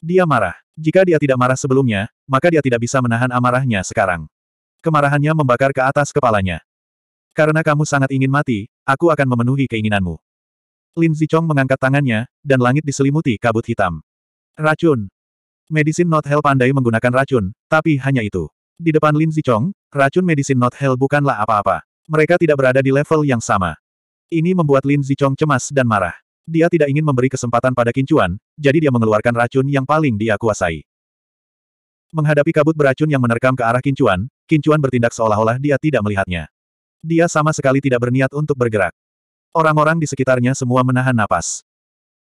Dia marah. Jika dia tidak marah sebelumnya, maka dia tidak bisa menahan amarahnya sekarang. Kemarahannya membakar ke atas kepalanya. Karena kamu sangat ingin mati, aku akan memenuhi keinginanmu. Lin Zichong mengangkat tangannya, dan langit diselimuti kabut hitam. Racun. Medicine Not Hell pandai menggunakan racun, tapi hanya itu. Di depan Lin Zichong, racun Medicine Not Hell bukanlah apa-apa. Mereka tidak berada di level yang sama. Ini membuat Lin Zichong cemas dan marah. Dia tidak ingin memberi kesempatan pada Kincuan, jadi dia mengeluarkan racun yang paling dia kuasai. Menghadapi kabut beracun yang menerkam ke arah Kincuan, Kincuan bertindak seolah-olah dia tidak melihatnya. Dia sama sekali tidak berniat untuk bergerak. Orang-orang di sekitarnya semua menahan napas.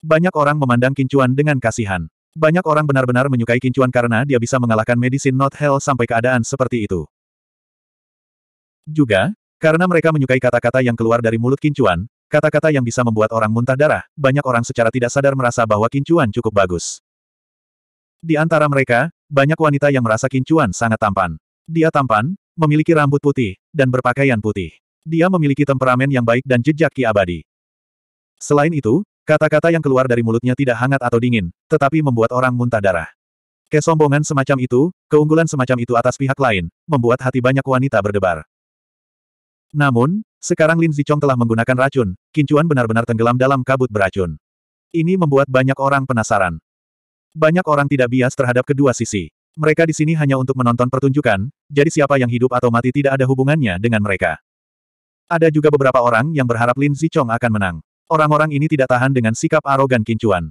Banyak orang memandang Kincuan dengan kasihan. Banyak orang benar-benar menyukai Kincuan karena dia bisa mengalahkan Medicine Not Hell sampai keadaan seperti itu. Juga, karena mereka menyukai kata-kata yang keluar dari mulut Kincuan, kata-kata yang bisa membuat orang muntah darah, banyak orang secara tidak sadar merasa bahwa Kincuan cukup bagus. Di antara mereka, banyak wanita yang merasa Kincuan sangat tampan. Dia tampan, memiliki rambut putih, dan berpakaian putih. Dia memiliki temperamen yang baik dan jejak ki abadi. Selain itu, kata-kata yang keluar dari mulutnya tidak hangat atau dingin, tetapi membuat orang muntah darah. Kesombongan semacam itu, keunggulan semacam itu atas pihak lain, membuat hati banyak wanita berdebar. Namun, sekarang Lin Zichong telah menggunakan racun, Kincuan benar-benar tenggelam dalam kabut beracun. Ini membuat banyak orang penasaran. Banyak orang tidak bias terhadap kedua sisi. Mereka di sini hanya untuk menonton pertunjukan, jadi siapa yang hidup atau mati tidak ada hubungannya dengan mereka. Ada juga beberapa orang yang berharap Lin Zichong akan menang. Orang-orang ini tidak tahan dengan sikap arogan Kincuan.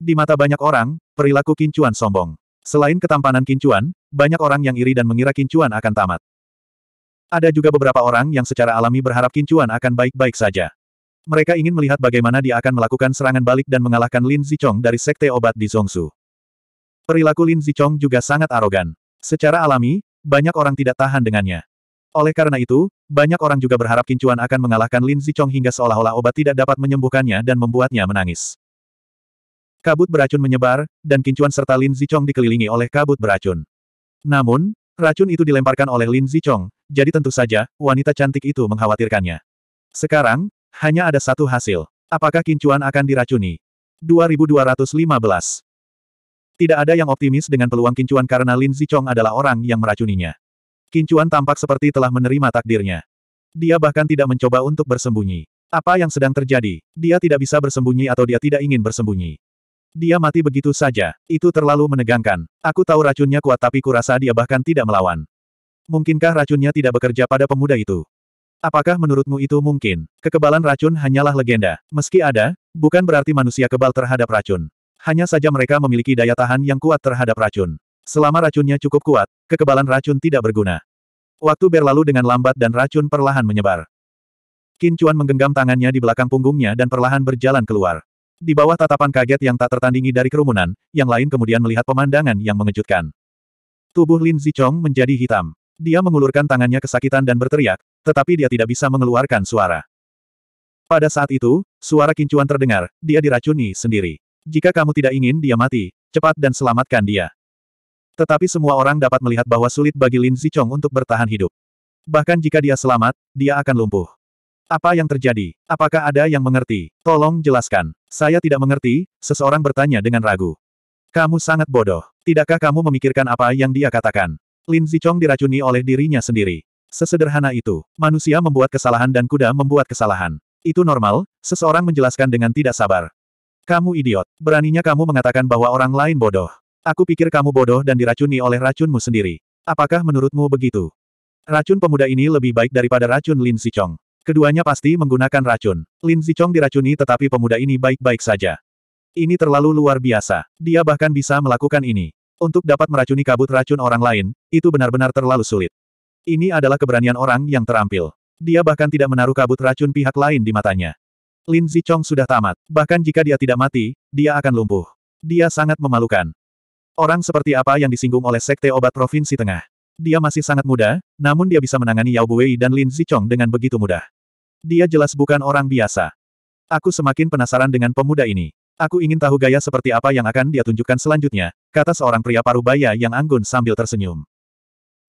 Di mata banyak orang, perilaku Kincuan sombong. Selain ketampanan Kincuan, banyak orang yang iri dan mengira Kincuan akan tamat. Ada juga beberapa orang yang secara alami berharap Kincuan akan baik-baik saja. Mereka ingin melihat bagaimana dia akan melakukan serangan balik dan mengalahkan Lin Zichong dari Sekte Obat di Zongsu. Perilaku Lin Zichong juga sangat arogan. Secara alami, banyak orang tidak tahan dengannya. Oleh karena itu, banyak orang juga berharap Kincuan akan mengalahkan Lin Zichong hingga seolah-olah obat tidak dapat menyembuhkannya dan membuatnya menangis. Kabut beracun menyebar, dan Kincuan serta Lin Zichong dikelilingi oleh kabut beracun. Namun, racun itu dilemparkan oleh Lin Zichong, jadi tentu saja, wanita cantik itu mengkhawatirkannya. Sekarang, hanya ada satu hasil. Apakah Kincuan akan diracuni? 2215 tidak ada yang optimis dengan peluang Kincuan karena Lin Zichong adalah orang yang meracuninya. Kincuan tampak seperti telah menerima takdirnya. Dia bahkan tidak mencoba untuk bersembunyi. Apa yang sedang terjadi? Dia tidak bisa bersembunyi atau dia tidak ingin bersembunyi. Dia mati begitu saja. Itu terlalu menegangkan. Aku tahu racunnya kuat tapi kurasa dia bahkan tidak melawan. Mungkinkah racunnya tidak bekerja pada pemuda itu? Apakah menurutmu itu mungkin? Kekebalan racun hanyalah legenda. Meski ada, bukan berarti manusia kebal terhadap racun. Hanya saja mereka memiliki daya tahan yang kuat terhadap racun. Selama racunnya cukup kuat, kekebalan racun tidak berguna. Waktu berlalu dengan lambat dan racun perlahan menyebar. Qin Chuan menggenggam tangannya di belakang punggungnya dan perlahan berjalan keluar. Di bawah tatapan kaget yang tak tertandingi dari kerumunan, yang lain kemudian melihat pemandangan yang mengejutkan. Tubuh Lin Zichong menjadi hitam. Dia mengulurkan tangannya kesakitan dan berteriak, tetapi dia tidak bisa mengeluarkan suara. Pada saat itu, suara kincuan terdengar, dia diracuni sendiri. Jika kamu tidak ingin dia mati, cepat dan selamatkan dia. Tetapi semua orang dapat melihat bahwa sulit bagi Lin Zichong untuk bertahan hidup. Bahkan jika dia selamat, dia akan lumpuh. Apa yang terjadi? Apakah ada yang mengerti? Tolong jelaskan. Saya tidak mengerti, seseorang bertanya dengan ragu. Kamu sangat bodoh. Tidakkah kamu memikirkan apa yang dia katakan? Lin Zichong diracuni oleh dirinya sendiri. Sesederhana itu, manusia membuat kesalahan dan kuda membuat kesalahan. Itu normal, seseorang menjelaskan dengan tidak sabar. Kamu idiot. Beraninya kamu mengatakan bahwa orang lain bodoh. Aku pikir kamu bodoh dan diracuni oleh racunmu sendiri. Apakah menurutmu begitu? Racun pemuda ini lebih baik daripada racun Lin Zichong. Keduanya pasti menggunakan racun. Lin Zichong diracuni tetapi pemuda ini baik-baik saja. Ini terlalu luar biasa. Dia bahkan bisa melakukan ini. Untuk dapat meracuni kabut racun orang lain, itu benar-benar terlalu sulit. Ini adalah keberanian orang yang terampil. Dia bahkan tidak menaruh kabut racun pihak lain di matanya. Lin Zichong sudah tamat. Bahkan jika dia tidak mati, dia akan lumpuh. Dia sangat memalukan. Orang seperti apa yang disinggung oleh Sekte Obat Provinsi Tengah. Dia masih sangat muda, namun dia bisa menangani Yao Buwei dan Lin Zichong dengan begitu mudah. Dia jelas bukan orang biasa. Aku semakin penasaran dengan pemuda ini. Aku ingin tahu gaya seperti apa yang akan dia tunjukkan selanjutnya, kata seorang pria parubaya yang anggun sambil tersenyum.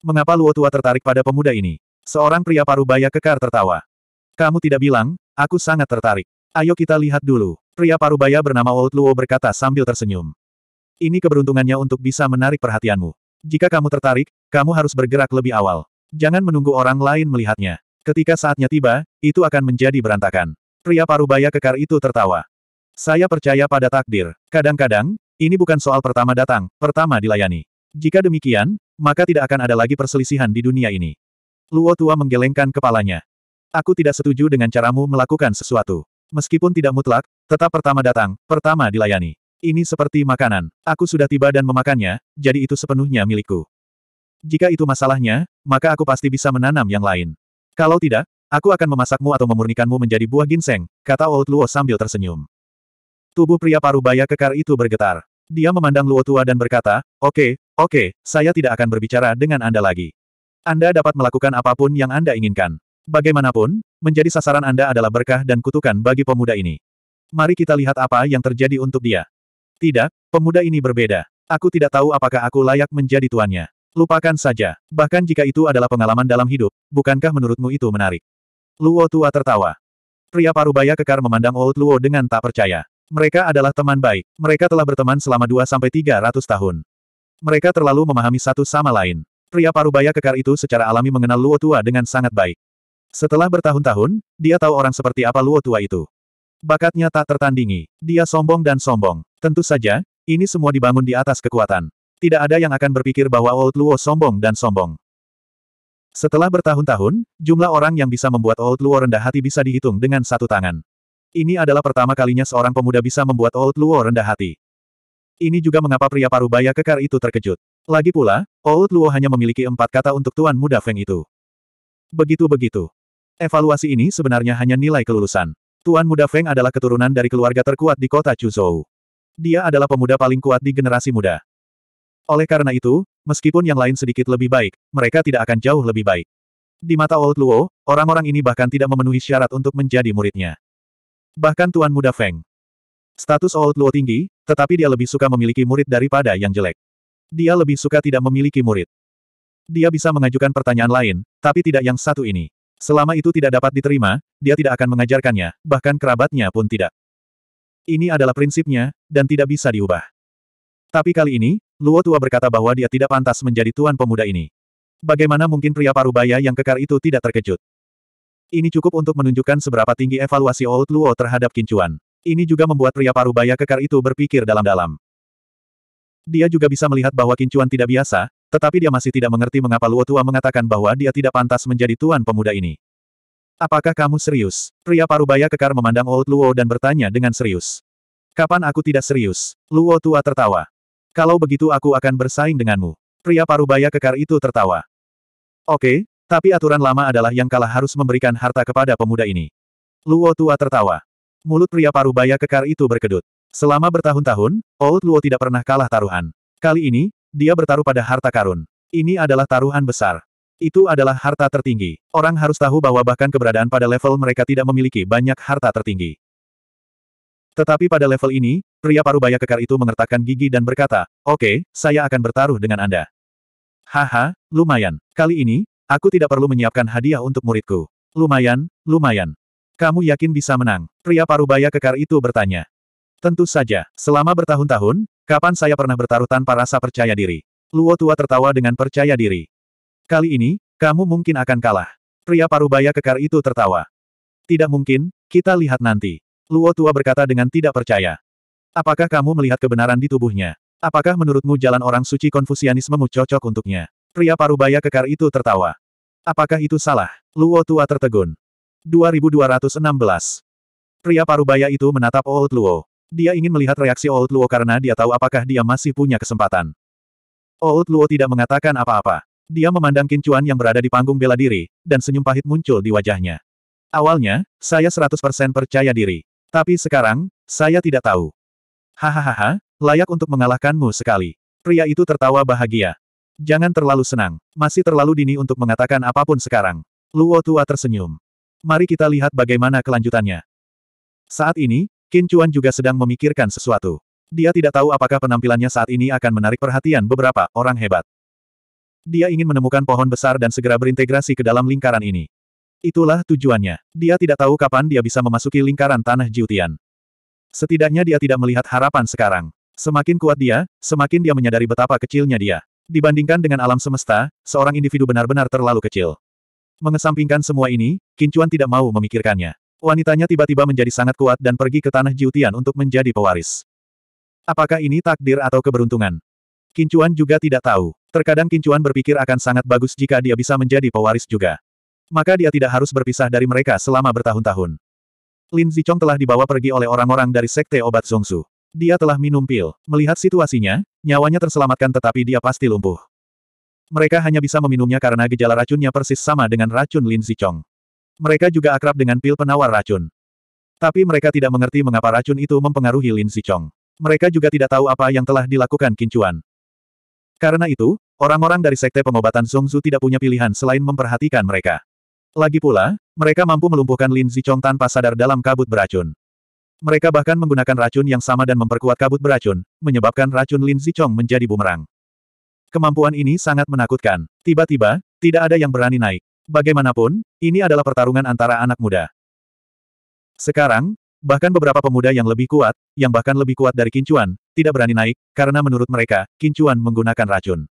Mengapa Luo Tua tertarik pada pemuda ini? Seorang pria parubaya kekar tertawa. Kamu tidak bilang, Aku sangat tertarik. Ayo kita lihat dulu. Pria parubaya bernama Old Luo berkata sambil tersenyum. Ini keberuntungannya untuk bisa menarik perhatianmu. Jika kamu tertarik, kamu harus bergerak lebih awal. Jangan menunggu orang lain melihatnya. Ketika saatnya tiba, itu akan menjadi berantakan. Pria parubaya kekar itu tertawa. Saya percaya pada takdir. Kadang-kadang, ini bukan soal pertama datang, pertama dilayani. Jika demikian, maka tidak akan ada lagi perselisihan di dunia ini. Luo Tua menggelengkan kepalanya. Aku tidak setuju dengan caramu melakukan sesuatu. Meskipun tidak mutlak, tetap pertama datang, pertama dilayani. Ini seperti makanan. Aku sudah tiba dan memakannya, jadi itu sepenuhnya milikku. Jika itu masalahnya, maka aku pasti bisa menanam yang lain. Kalau tidak, aku akan memasakmu atau memurnikanmu menjadi buah ginseng, kata Old Luo sambil tersenyum. Tubuh pria paruh baya kekar itu bergetar. Dia memandang Luo tua dan berkata, Oke, okay, oke, okay, saya tidak akan berbicara dengan Anda lagi. Anda dapat melakukan apapun yang Anda inginkan. Bagaimanapun, menjadi sasaran Anda adalah berkah dan kutukan bagi pemuda ini. Mari kita lihat apa yang terjadi untuk dia. Tidak, pemuda ini berbeda. Aku tidak tahu apakah aku layak menjadi tuannya. Lupakan saja. Bahkan jika itu adalah pengalaman dalam hidup, bukankah menurutmu itu menarik? Luo tua tertawa. Pria parubaya kekar memandang Old Luo dengan tak percaya. Mereka adalah teman baik. Mereka telah berteman selama 2-300 tahun. Mereka terlalu memahami satu sama lain. Pria parubaya kekar itu secara alami mengenal Luo tua dengan sangat baik. Setelah bertahun-tahun, dia tahu orang seperti apa Luo tua itu. Bakatnya tak tertandingi. Dia sombong dan sombong. Tentu saja, ini semua dibangun di atas kekuatan. Tidak ada yang akan berpikir bahwa Old Luo sombong dan sombong. Setelah bertahun-tahun, jumlah orang yang bisa membuat Old Luo rendah hati bisa dihitung dengan satu tangan. Ini adalah pertama kalinya seorang pemuda bisa membuat Old Luo rendah hati. Ini juga mengapa pria parubaya kekar itu terkejut. Lagi pula, Old Luo hanya memiliki empat kata untuk tuan muda Feng itu. Begitu-begitu. Evaluasi ini sebenarnya hanya nilai kelulusan. Tuan Muda Feng adalah keturunan dari keluarga terkuat di kota Chuzhou. Dia adalah pemuda paling kuat di generasi muda. Oleh karena itu, meskipun yang lain sedikit lebih baik, mereka tidak akan jauh lebih baik. Di mata Old Luo, orang-orang ini bahkan tidak memenuhi syarat untuk menjadi muridnya. Bahkan Tuan Muda Feng. Status Old Luo tinggi, tetapi dia lebih suka memiliki murid daripada yang jelek. Dia lebih suka tidak memiliki murid. Dia bisa mengajukan pertanyaan lain, tapi tidak yang satu ini. Selama itu tidak dapat diterima, dia tidak akan mengajarkannya, bahkan kerabatnya pun tidak. Ini adalah prinsipnya, dan tidak bisa diubah. Tapi kali ini, Luo Tua berkata bahwa dia tidak pantas menjadi tuan pemuda ini. Bagaimana mungkin pria parubaya yang kekar itu tidak terkejut? Ini cukup untuk menunjukkan seberapa tinggi evaluasi Old Luo terhadap kincuan. Ini juga membuat pria parubaya kekar itu berpikir dalam-dalam. Dia juga bisa melihat bahwa kincuan tidak biasa, tetapi dia masih tidak mengerti mengapa Luo Tua mengatakan bahwa dia tidak pantas menjadi tuan pemuda ini. Apakah kamu serius? Pria parubaya kekar memandang Old Luo dan bertanya dengan serius. Kapan aku tidak serius? Luo Tua tertawa. Kalau begitu aku akan bersaing denganmu. Pria parubaya kekar itu tertawa. Oke, tapi aturan lama adalah yang kalah harus memberikan harta kepada pemuda ini. Luo Tua tertawa. Mulut pria parubaya kekar itu berkedut. Selama bertahun-tahun, Old Luo tidak pernah kalah taruhan. Kali ini, dia bertaruh pada harta karun. Ini adalah taruhan besar. Itu adalah harta tertinggi. Orang harus tahu bahwa bahkan keberadaan pada level mereka tidak memiliki banyak harta tertinggi. Tetapi pada level ini, pria parubaya kekar itu mengertakkan gigi dan berkata, Oke, okay, saya akan bertaruh dengan Anda. Haha, lumayan. Kali ini, aku tidak perlu menyiapkan hadiah untuk muridku. Lumayan, lumayan. Kamu yakin bisa menang? Pria parubaya kekar itu bertanya. Tentu saja, selama bertahun-tahun, Kapan saya pernah bertaruh tanpa rasa percaya diri? Luo tua tertawa dengan percaya diri. Kali ini, kamu mungkin akan kalah. Pria parubaya kekar itu tertawa. Tidak mungkin, kita lihat nanti. Luo tua berkata dengan tidak percaya. Apakah kamu melihat kebenaran di tubuhnya? Apakah menurutmu jalan orang suci konfusianismemu cocok untuknya? Pria parubaya kekar itu tertawa. Apakah itu salah? Luo tua tertegun. 2216. Pria parubaya itu menatap Old Luo. Dia ingin melihat reaksi Old Luo karena dia tahu apakah dia masih punya kesempatan. Old Luo tidak mengatakan apa-apa. Dia memandang Kincuan yang berada di panggung bela diri, dan senyum pahit muncul di wajahnya. Awalnya, saya 100% percaya diri. Tapi sekarang, saya tidak tahu. Hahaha, layak untuk mengalahkanmu sekali. Pria itu tertawa bahagia. Jangan terlalu senang. Masih terlalu dini untuk mengatakan apapun sekarang. Luo Tua tersenyum. Mari kita lihat bagaimana kelanjutannya. Saat ini, Qin Chuan juga sedang memikirkan sesuatu. Dia tidak tahu apakah penampilannya saat ini akan menarik perhatian beberapa orang hebat. Dia ingin menemukan pohon besar dan segera berintegrasi ke dalam lingkaran ini. Itulah tujuannya. Dia tidak tahu kapan dia bisa memasuki lingkaran tanah Jiutian. Setidaknya dia tidak melihat harapan sekarang. Semakin kuat dia, semakin dia menyadari betapa kecilnya dia. Dibandingkan dengan alam semesta, seorang individu benar-benar terlalu kecil. Mengesampingkan semua ini, Kincuan tidak mau memikirkannya. Wanitanya tiba-tiba menjadi sangat kuat dan pergi ke tanah Jiutian untuk menjadi pewaris. Apakah ini takdir atau keberuntungan? Kincuan juga tidak tahu. Terkadang Kincuan berpikir akan sangat bagus jika dia bisa menjadi pewaris juga. Maka dia tidak harus berpisah dari mereka selama bertahun-tahun. Lin Zichong telah dibawa pergi oleh orang-orang dari sekte obat Zongsu. Dia telah minum pil. Melihat situasinya, nyawanya terselamatkan tetapi dia pasti lumpuh. Mereka hanya bisa meminumnya karena gejala racunnya persis sama dengan racun Lin Zichong. Mereka juga akrab dengan pil penawar racun. Tapi mereka tidak mengerti mengapa racun itu mempengaruhi Lin Sichong. Mereka juga tidak tahu apa yang telah dilakukan Kincuan. Karena itu, orang-orang dari Sekte Pengobatan Song Zhu tidak punya pilihan selain memperhatikan mereka. Lagi pula, mereka mampu melumpuhkan Lin Zichong tanpa sadar dalam kabut beracun. Mereka bahkan menggunakan racun yang sama dan memperkuat kabut beracun, menyebabkan racun Lin Zichong menjadi bumerang. Kemampuan ini sangat menakutkan. Tiba-tiba, tidak ada yang berani naik. Bagaimanapun, ini adalah pertarungan antara anak muda. Sekarang, bahkan beberapa pemuda yang lebih kuat, yang bahkan lebih kuat dari Kincuan, tidak berani naik, karena menurut mereka, Kincuan menggunakan racun.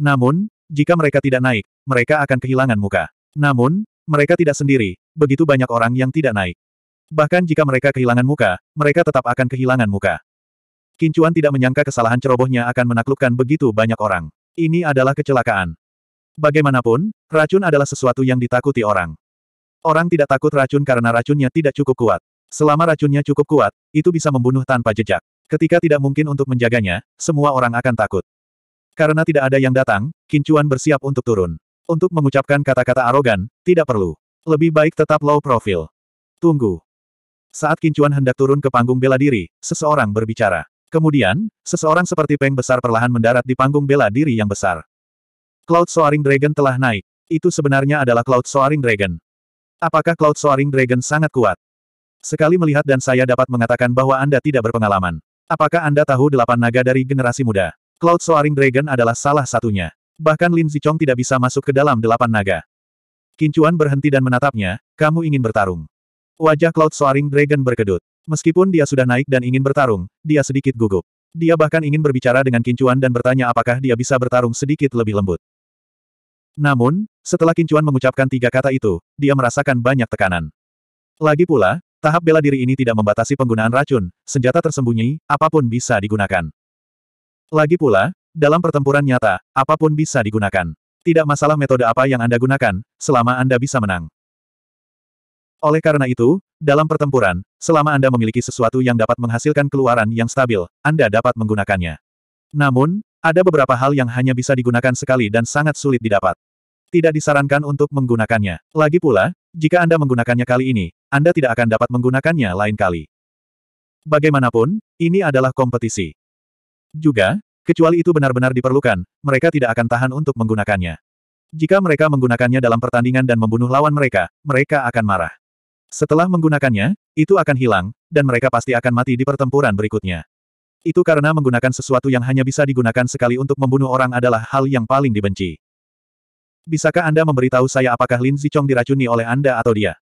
Namun, jika mereka tidak naik, mereka akan kehilangan muka. Namun, mereka tidak sendiri, begitu banyak orang yang tidak naik. Bahkan jika mereka kehilangan muka, mereka tetap akan kehilangan muka. Kincuan tidak menyangka kesalahan cerobohnya akan menaklukkan begitu banyak orang. Ini adalah kecelakaan. Bagaimanapun, racun adalah sesuatu yang ditakuti orang. Orang tidak takut racun karena racunnya tidak cukup kuat. Selama racunnya cukup kuat, itu bisa membunuh tanpa jejak. Ketika tidak mungkin untuk menjaganya, semua orang akan takut. Karena tidak ada yang datang, Kincuan bersiap untuk turun. Untuk mengucapkan kata-kata arogan, tidak perlu. Lebih baik tetap low profile. Tunggu. Saat Kincuan hendak turun ke panggung bela diri, seseorang berbicara. Kemudian, seseorang seperti Peng besar perlahan mendarat di panggung bela diri yang besar. Cloud Soaring Dragon telah naik. Itu sebenarnya adalah Cloud Soaring Dragon. Apakah Cloud Soaring Dragon sangat kuat? Sekali melihat dan saya dapat mengatakan bahwa Anda tidak berpengalaman. Apakah Anda tahu delapan naga dari generasi muda? Cloud Soaring Dragon adalah salah satunya. Bahkan Lin Zichong tidak bisa masuk ke dalam delapan naga. Kincuan berhenti dan menatapnya, kamu ingin bertarung. Wajah Cloud Soaring Dragon berkedut. Meskipun dia sudah naik dan ingin bertarung, dia sedikit gugup. Dia bahkan ingin berbicara dengan Kincuan dan bertanya apakah dia bisa bertarung sedikit lebih lembut. Namun, setelah Kincuan mengucapkan tiga kata itu, dia merasakan banyak tekanan. Lagi pula, tahap bela diri ini tidak membatasi penggunaan racun, senjata tersembunyi, apapun bisa digunakan. Lagi pula, dalam pertempuran nyata, apapun bisa digunakan. Tidak masalah metode apa yang Anda gunakan, selama Anda bisa menang. Oleh karena itu, dalam pertempuran, selama Anda memiliki sesuatu yang dapat menghasilkan keluaran yang stabil, Anda dapat menggunakannya. Namun, ada beberapa hal yang hanya bisa digunakan sekali dan sangat sulit didapat tidak disarankan untuk menggunakannya. Lagi pula, jika Anda menggunakannya kali ini, Anda tidak akan dapat menggunakannya lain kali. Bagaimanapun, ini adalah kompetisi. Juga, kecuali itu benar-benar diperlukan, mereka tidak akan tahan untuk menggunakannya. Jika mereka menggunakannya dalam pertandingan dan membunuh lawan mereka, mereka akan marah. Setelah menggunakannya, itu akan hilang, dan mereka pasti akan mati di pertempuran berikutnya. Itu karena menggunakan sesuatu yang hanya bisa digunakan sekali untuk membunuh orang adalah hal yang paling dibenci. Bisakah Anda memberitahu saya apakah Lin Zichong diracuni oleh Anda atau dia?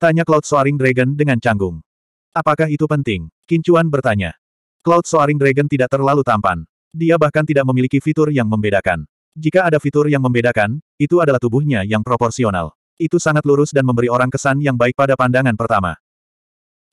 Tanya Cloud Soaring Dragon dengan canggung. Apakah itu penting? Kincuan bertanya. Cloud Soaring Dragon tidak terlalu tampan. Dia bahkan tidak memiliki fitur yang membedakan. Jika ada fitur yang membedakan, itu adalah tubuhnya yang proporsional. Itu sangat lurus dan memberi orang kesan yang baik pada pandangan pertama.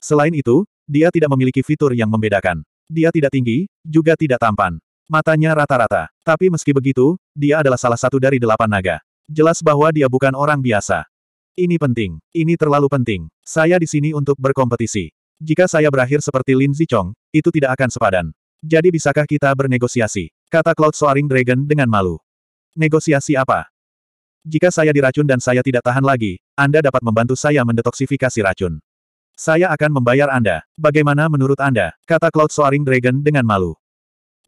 Selain itu, dia tidak memiliki fitur yang membedakan. Dia tidak tinggi, juga tidak tampan. Matanya rata-rata. Tapi meski begitu, dia adalah salah satu dari delapan naga. Jelas bahwa dia bukan orang biasa. Ini penting. Ini terlalu penting. Saya di sini untuk berkompetisi. Jika saya berakhir seperti Lin Zichong, itu tidak akan sepadan. Jadi bisakah kita bernegosiasi? Kata Cloud Soaring Dragon dengan malu. Negosiasi apa? Jika saya diracun dan saya tidak tahan lagi, Anda dapat membantu saya mendetoksifikasi racun. Saya akan membayar Anda. Bagaimana menurut Anda? Kata Cloud Soaring Dragon dengan malu.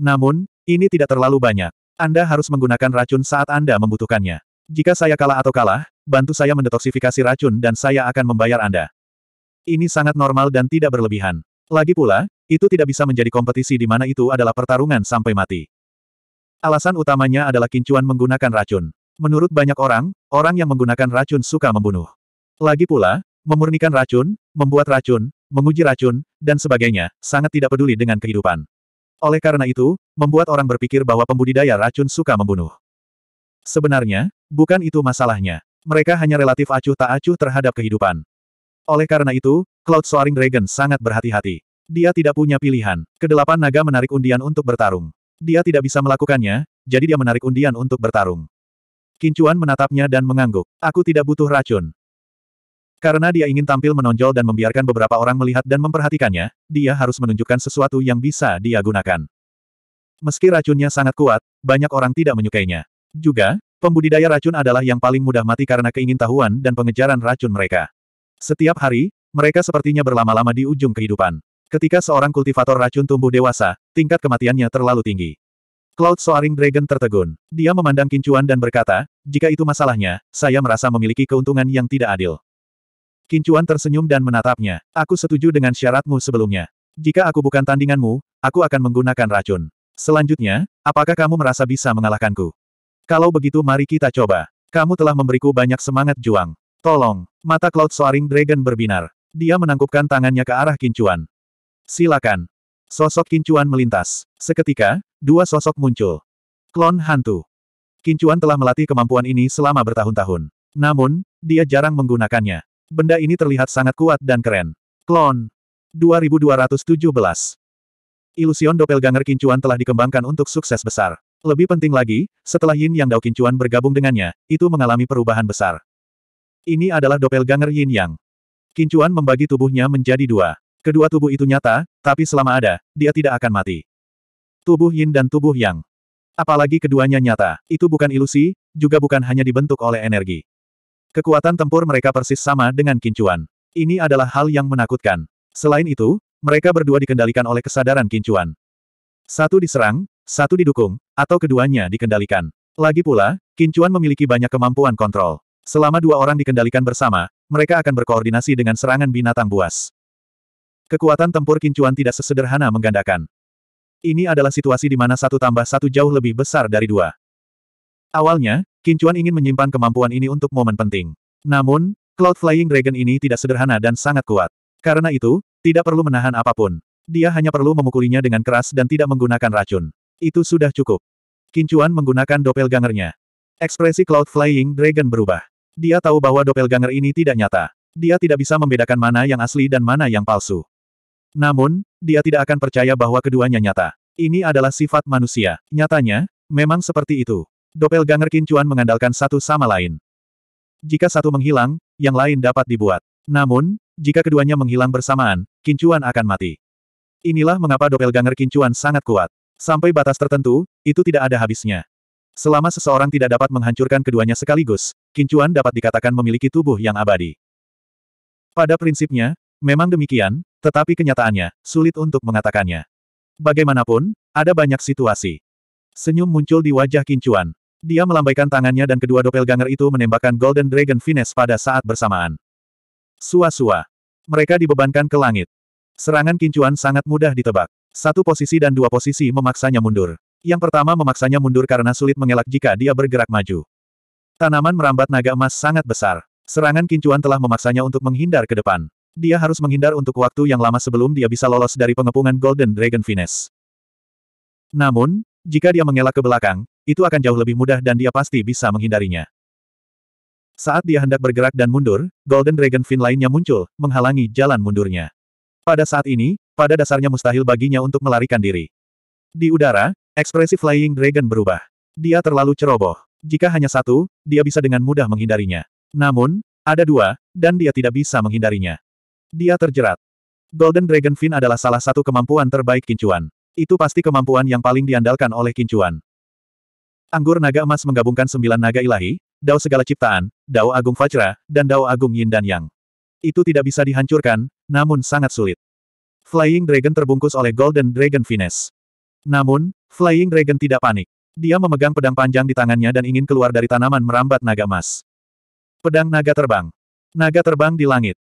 Namun, ini tidak terlalu banyak. Anda harus menggunakan racun saat Anda membutuhkannya. Jika saya kalah atau kalah, bantu saya mendetoksifikasi racun dan saya akan membayar Anda. Ini sangat normal dan tidak berlebihan. Lagi pula, itu tidak bisa menjadi kompetisi di mana itu adalah pertarungan sampai mati. Alasan utamanya adalah kincuan menggunakan racun. Menurut banyak orang, orang yang menggunakan racun suka membunuh. Lagi pula, memurnikan racun, membuat racun, menguji racun, dan sebagainya, sangat tidak peduli dengan kehidupan. Oleh karena itu, membuat orang berpikir bahwa pembudidaya racun suka membunuh. Sebenarnya, Bukan itu masalahnya. Mereka hanya relatif acuh tak acuh terhadap kehidupan. Oleh karena itu, Cloud Soaring Dragon sangat berhati-hati. Dia tidak punya pilihan. Kedelapan naga menarik undian untuk bertarung. Dia tidak bisa melakukannya, jadi dia menarik undian untuk bertarung. Kincuan menatapnya dan mengangguk. Aku tidak butuh racun. Karena dia ingin tampil menonjol dan membiarkan beberapa orang melihat dan memperhatikannya, dia harus menunjukkan sesuatu yang bisa dia gunakan. Meski racunnya sangat kuat, banyak orang tidak menyukainya. Juga, Pembudidaya racun adalah yang paling mudah mati karena keingin keingintahuan dan pengejaran racun mereka. Setiap hari, mereka sepertinya berlama-lama di ujung kehidupan. Ketika seorang kultivator racun tumbuh dewasa, tingkat kematiannya terlalu tinggi. Cloud Soaring Dragon tertegun. Dia memandang Kincuan dan berkata, jika itu masalahnya, saya merasa memiliki keuntungan yang tidak adil. Kincuan tersenyum dan menatapnya. Aku setuju dengan syaratmu sebelumnya. Jika aku bukan tandinganmu, aku akan menggunakan racun. Selanjutnya, apakah kamu merasa bisa mengalahkanku? Kalau begitu mari kita coba. Kamu telah memberiku banyak semangat juang. Tolong. Mata Cloud Soaring Dragon berbinar. Dia menangkupkan tangannya ke arah Kincuan. Silakan. Sosok Kincuan melintas. Seketika, dua sosok muncul. Klon hantu. Kincuan telah melatih kemampuan ini selama bertahun-tahun. Namun, dia jarang menggunakannya. Benda ini terlihat sangat kuat dan keren. Klon. 2217. Ilusion Doppelganger Kincuan telah dikembangkan untuk sukses besar. Lebih penting lagi, setelah Yin Yang Dao Kincuan bergabung dengannya, itu mengalami perubahan besar. Ini adalah doppelganger Yin Yang. Kincuan membagi tubuhnya menjadi dua. Kedua tubuh itu nyata, tapi selama ada, dia tidak akan mati. Tubuh Yin dan tubuh Yang. Apalagi keduanya nyata, itu bukan ilusi, juga bukan hanya dibentuk oleh energi. Kekuatan tempur mereka persis sama dengan Kincuan. Ini adalah hal yang menakutkan. Selain itu, mereka berdua dikendalikan oleh kesadaran Kincuan. Satu diserang, satu didukung, atau keduanya dikendalikan. Lagi pula, Kincuan memiliki banyak kemampuan kontrol. Selama dua orang dikendalikan bersama, mereka akan berkoordinasi dengan serangan binatang buas. Kekuatan tempur Kincuan tidak sesederhana menggandakan. Ini adalah situasi di mana satu tambah satu jauh lebih besar dari dua. Awalnya, Kincuan ingin menyimpan kemampuan ini untuk momen penting. Namun, Cloud Flying Dragon ini tidak sederhana dan sangat kuat. Karena itu, tidak perlu menahan apapun. Dia hanya perlu memukulinya dengan keras dan tidak menggunakan racun. Itu sudah cukup. Kincuan menggunakan doppelgangernya. Ekspresi Cloud Flying Dragon berubah. Dia tahu bahwa doppelganger ini tidak nyata. Dia tidak bisa membedakan mana yang asli dan mana yang palsu. Namun, dia tidak akan percaya bahwa keduanya nyata. Ini adalah sifat manusia. Nyatanya, memang seperti itu. Doppelganger Kincuan mengandalkan satu sama lain. Jika satu menghilang, yang lain dapat dibuat. Namun, jika keduanya menghilang bersamaan, Kincuan akan mati. Inilah mengapa doppelganger Kincuan sangat kuat. Sampai batas tertentu, itu tidak ada habisnya. Selama seseorang tidak dapat menghancurkan keduanya sekaligus, Kincuan dapat dikatakan memiliki tubuh yang abadi. Pada prinsipnya, memang demikian, tetapi kenyataannya, sulit untuk mengatakannya. Bagaimanapun, ada banyak situasi. Senyum muncul di wajah Kincuan. Dia melambaikan tangannya dan kedua dopel doppelganger itu menembakkan Golden Dragon Finesse pada saat bersamaan. Sua-sua. Mereka dibebankan ke langit. Serangan Kincuan sangat mudah ditebak. Satu posisi dan dua posisi memaksanya mundur. Yang pertama memaksanya mundur karena sulit mengelak jika dia bergerak maju. Tanaman merambat naga emas sangat besar. Serangan kincuan telah memaksanya untuk menghindar ke depan. Dia harus menghindar untuk waktu yang lama sebelum dia bisa lolos dari pengepungan Golden Dragon Finesse. Namun, jika dia mengelak ke belakang, itu akan jauh lebih mudah dan dia pasti bisa menghindarinya. Saat dia hendak bergerak dan mundur, Golden Dragon Fin lainnya muncul, menghalangi jalan mundurnya. Pada saat ini, pada dasarnya mustahil baginya untuk melarikan diri. Di udara, ekspresi Flying Dragon berubah. Dia terlalu ceroboh. Jika hanya satu, dia bisa dengan mudah menghindarinya. Namun, ada dua, dan dia tidak bisa menghindarinya. Dia terjerat. Golden Dragon Fin adalah salah satu kemampuan terbaik kincuan. Itu pasti kemampuan yang paling diandalkan oleh kincuan. Anggur naga emas menggabungkan sembilan naga ilahi, dao segala ciptaan, dao agung Fajra, dan dao agung Yin dan Yang. Itu tidak bisa dihancurkan, namun sangat sulit. Flying Dragon terbungkus oleh Golden Dragon Finesse. Namun, Flying Dragon tidak panik. Dia memegang pedang panjang di tangannya dan ingin keluar dari tanaman merambat naga emas. Pedang naga terbang. Naga terbang di langit.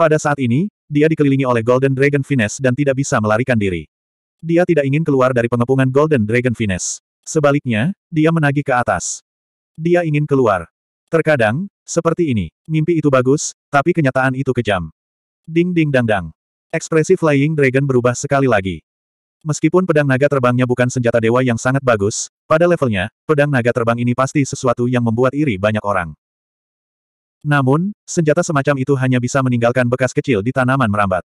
Pada saat ini, dia dikelilingi oleh Golden Dragon Finesse dan tidak bisa melarikan diri. Dia tidak ingin keluar dari pengepungan Golden Dragon Finesse. Sebaliknya, dia menagih ke atas. Dia ingin keluar. Terkadang, seperti ini, mimpi itu bagus, tapi kenyataan itu kejam. Ding ding dang dang. Ekspresi Flying Dragon berubah sekali lagi. Meskipun pedang naga terbangnya bukan senjata dewa yang sangat bagus, pada levelnya, pedang naga terbang ini pasti sesuatu yang membuat iri banyak orang. Namun, senjata semacam itu hanya bisa meninggalkan bekas kecil di tanaman merambat.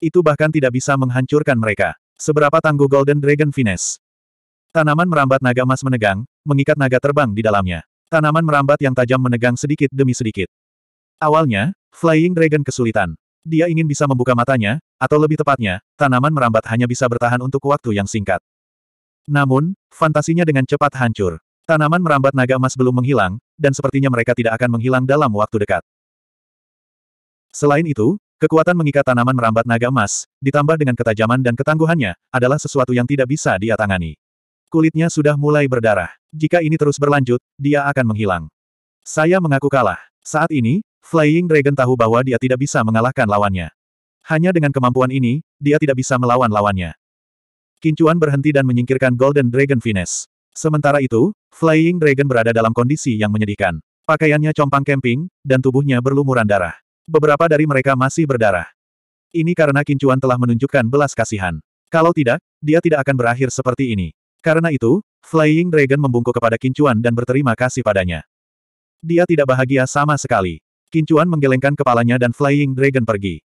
Itu bahkan tidak bisa menghancurkan mereka. Seberapa tangguh Golden Dragon Finesse? Tanaman merambat naga emas menegang, mengikat naga terbang di dalamnya. Tanaman merambat yang tajam menegang sedikit demi sedikit. Awalnya, Flying Dragon kesulitan. Dia ingin bisa membuka matanya, atau lebih tepatnya, tanaman merambat hanya bisa bertahan untuk waktu yang singkat. Namun, fantasinya dengan cepat hancur. Tanaman merambat naga emas belum menghilang, dan sepertinya mereka tidak akan menghilang dalam waktu dekat. Selain itu, kekuatan mengikat tanaman merambat naga emas, ditambah dengan ketajaman dan ketangguhannya, adalah sesuatu yang tidak bisa dia tangani. Kulitnya sudah mulai berdarah. Jika ini terus berlanjut, dia akan menghilang. Saya mengaku kalah. Saat ini, Flying Dragon tahu bahwa dia tidak bisa mengalahkan lawannya. Hanya dengan kemampuan ini, dia tidak bisa melawan lawannya. Kincuan berhenti dan menyingkirkan Golden Dragon Venus. Sementara itu, Flying Dragon berada dalam kondisi yang menyedihkan. Pakaiannya compang camping, dan tubuhnya berlumuran darah. Beberapa dari mereka masih berdarah. Ini karena Kincuan telah menunjukkan belas kasihan. Kalau tidak, dia tidak akan berakhir seperti ini. Karena itu, Flying Dragon membungkuk kepada Kincuan dan berterima kasih padanya. Dia tidak bahagia sama sekali. Kincuan menggelengkan kepalanya dan Flying Dragon pergi.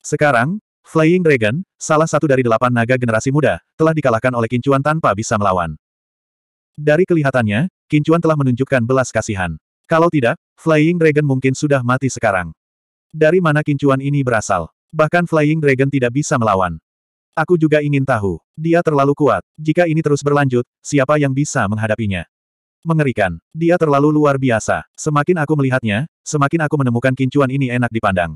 Sekarang, Flying Dragon, salah satu dari delapan naga generasi muda, telah dikalahkan oleh Kincuan tanpa bisa melawan. Dari kelihatannya, Kincuan telah menunjukkan belas kasihan. Kalau tidak, Flying Dragon mungkin sudah mati sekarang. Dari mana Kincuan ini berasal? Bahkan Flying Dragon tidak bisa melawan. Aku juga ingin tahu. Dia terlalu kuat. Jika ini terus berlanjut, siapa yang bisa menghadapinya? Mengerikan. Dia terlalu luar biasa. Semakin aku melihatnya, semakin aku menemukan kincuan ini enak dipandang.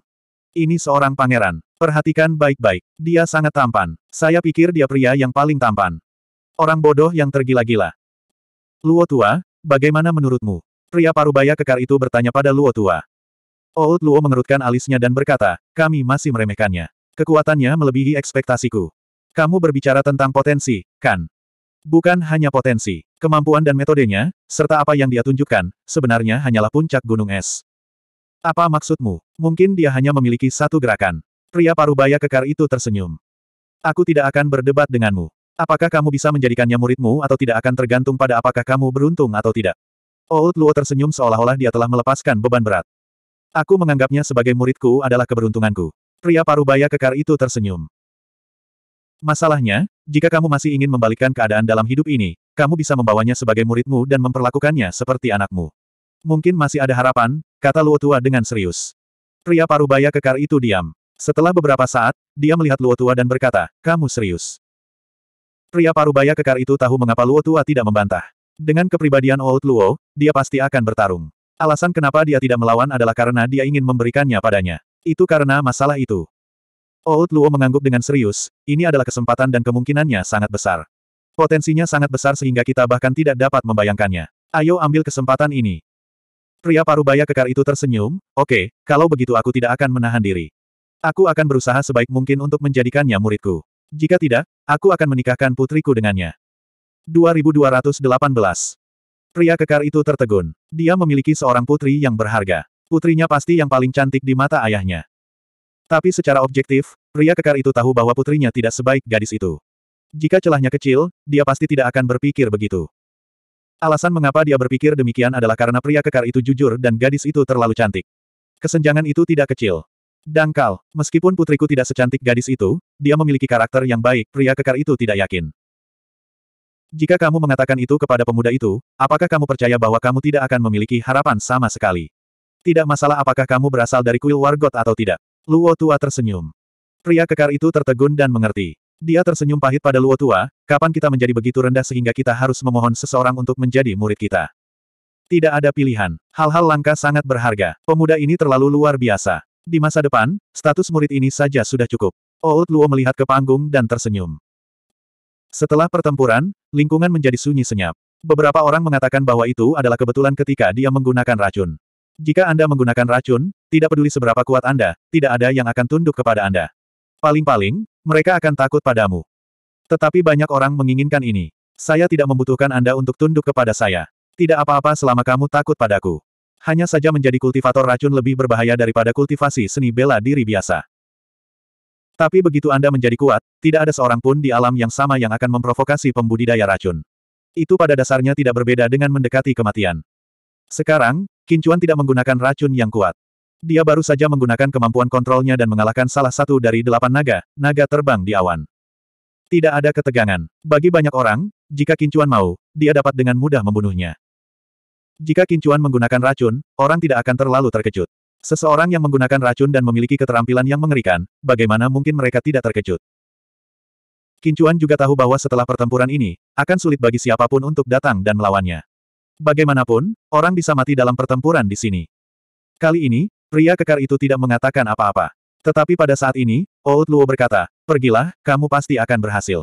Ini seorang pangeran. Perhatikan baik-baik. Dia sangat tampan. Saya pikir dia pria yang paling tampan. Orang bodoh yang tergila-gila. Luo tua, bagaimana menurutmu? Pria parubaya kekar itu bertanya pada Luo tua. Old Luo mengerutkan alisnya dan berkata, kami masih meremehkannya. Kekuatannya melebihi ekspektasiku. Kamu berbicara tentang potensi, kan? Bukan hanya potensi, kemampuan dan metodenya, serta apa yang dia tunjukkan, sebenarnya hanyalah puncak gunung es. Apa maksudmu? Mungkin dia hanya memiliki satu gerakan. Pria parubaya kekar itu tersenyum. Aku tidak akan berdebat denganmu. Apakah kamu bisa menjadikannya muridmu atau tidak akan tergantung pada apakah kamu beruntung atau tidak. Old Luo tersenyum seolah-olah dia telah melepaskan beban berat. Aku menganggapnya sebagai muridku adalah keberuntunganku. Pria parubaya kekar itu tersenyum. Masalahnya, jika kamu masih ingin membalikkan keadaan dalam hidup ini, kamu bisa membawanya sebagai muridmu dan memperlakukannya seperti anakmu. Mungkin masih ada harapan, kata Luo Tua dengan serius. Pria parubaya kekar itu diam. Setelah beberapa saat, dia melihat Luo Tua dan berkata, kamu serius. Pria parubaya kekar itu tahu mengapa Luo Tua tidak membantah. Dengan kepribadian Old Luo, dia pasti akan bertarung. Alasan kenapa dia tidak melawan adalah karena dia ingin memberikannya padanya. Itu karena masalah itu. Old oh, Luo mengangguk dengan serius, ini adalah kesempatan dan kemungkinannya sangat besar. Potensinya sangat besar sehingga kita bahkan tidak dapat membayangkannya. Ayo ambil kesempatan ini. Pria parubaya kekar itu tersenyum, oke, okay, kalau begitu aku tidak akan menahan diri. Aku akan berusaha sebaik mungkin untuk menjadikannya muridku. Jika tidak, aku akan menikahkan putriku dengannya. 2218 Pria kekar itu tertegun. Dia memiliki seorang putri yang berharga. Putrinya pasti yang paling cantik di mata ayahnya. Tapi secara objektif, pria kekar itu tahu bahwa putrinya tidak sebaik gadis itu. Jika celahnya kecil, dia pasti tidak akan berpikir begitu. Alasan mengapa dia berpikir demikian adalah karena pria kekar itu jujur dan gadis itu terlalu cantik. Kesenjangan itu tidak kecil. Dangkal, meskipun putriku tidak secantik gadis itu, dia memiliki karakter yang baik, pria kekar itu tidak yakin. Jika kamu mengatakan itu kepada pemuda itu, apakah kamu percaya bahwa kamu tidak akan memiliki harapan sama sekali? Tidak masalah apakah kamu berasal dari kuil Wargot atau tidak. Luo tua tersenyum. Pria kekar itu tertegun dan mengerti. Dia tersenyum pahit pada Luo tua, kapan kita menjadi begitu rendah sehingga kita harus memohon seseorang untuk menjadi murid kita. Tidak ada pilihan. Hal-hal langka sangat berharga. Pemuda ini terlalu luar biasa. Di masa depan, status murid ini saja sudah cukup. Old Luo melihat ke panggung dan tersenyum. Setelah pertempuran, lingkungan menjadi sunyi senyap. Beberapa orang mengatakan bahwa itu adalah kebetulan ketika dia menggunakan racun. Jika Anda menggunakan racun, tidak peduli seberapa kuat Anda, tidak ada yang akan tunduk kepada Anda. Paling-paling, mereka akan takut padamu. Tetapi banyak orang menginginkan ini. Saya tidak membutuhkan Anda untuk tunduk kepada saya. Tidak apa-apa selama kamu takut padaku. Hanya saja menjadi kultivator racun lebih berbahaya daripada kultivasi seni bela diri biasa. Tapi begitu Anda menjadi kuat, tidak ada seorang pun di alam yang sama yang akan memprovokasi pembudidaya racun. Itu pada dasarnya tidak berbeda dengan mendekati kematian. Sekarang, Kincuan tidak menggunakan racun yang kuat. Dia baru saja menggunakan kemampuan kontrolnya dan mengalahkan salah satu dari delapan naga, naga terbang di awan. Tidak ada ketegangan. Bagi banyak orang, jika Kincuan mau, dia dapat dengan mudah membunuhnya. Jika Kincuan menggunakan racun, orang tidak akan terlalu terkejut. Seseorang yang menggunakan racun dan memiliki keterampilan yang mengerikan, bagaimana mungkin mereka tidak terkejut? Kincuan juga tahu bahwa setelah pertempuran ini, akan sulit bagi siapapun untuk datang dan melawannya. Bagaimanapun, orang bisa mati dalam pertempuran di sini. Kali ini, pria kekar itu tidak mengatakan apa-apa. Tetapi pada saat ini, Oud Luo berkata, pergilah, kamu pasti akan berhasil.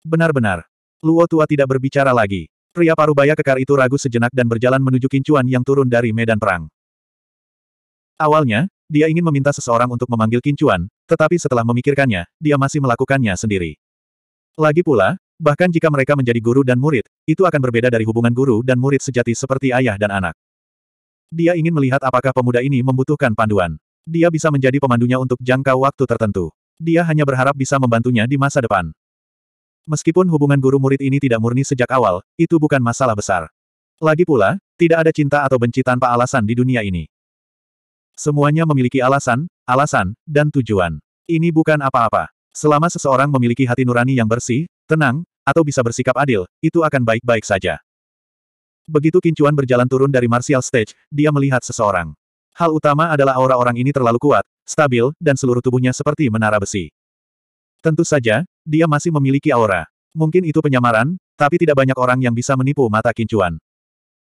Benar-benar. Luo tua tidak berbicara lagi. Pria parubaya kekar itu ragu sejenak dan berjalan menuju kincuan yang turun dari medan perang. Awalnya, dia ingin meminta seseorang untuk memanggil kincuan, tetapi setelah memikirkannya, dia masih melakukannya sendiri. Lagi pula, Bahkan jika mereka menjadi guru dan murid, itu akan berbeda dari hubungan guru dan murid sejati seperti ayah dan anak. Dia ingin melihat apakah pemuda ini membutuhkan panduan. Dia bisa menjadi pemandunya untuk jangka waktu tertentu. Dia hanya berharap bisa membantunya di masa depan. Meskipun hubungan guru-murid ini tidak murni sejak awal, itu bukan masalah besar. Lagi pula, tidak ada cinta atau benci tanpa alasan di dunia ini. Semuanya memiliki alasan, alasan, dan tujuan. Ini bukan apa-apa. Selama seseorang memiliki hati nurani yang bersih, tenang, atau bisa bersikap adil, itu akan baik-baik saja. Begitu Kincuan berjalan turun dari martial stage, dia melihat seseorang. Hal utama adalah aura orang ini terlalu kuat, stabil, dan seluruh tubuhnya seperti menara besi. Tentu saja, dia masih memiliki aura. Mungkin itu penyamaran, tapi tidak banyak orang yang bisa menipu mata Kincuan.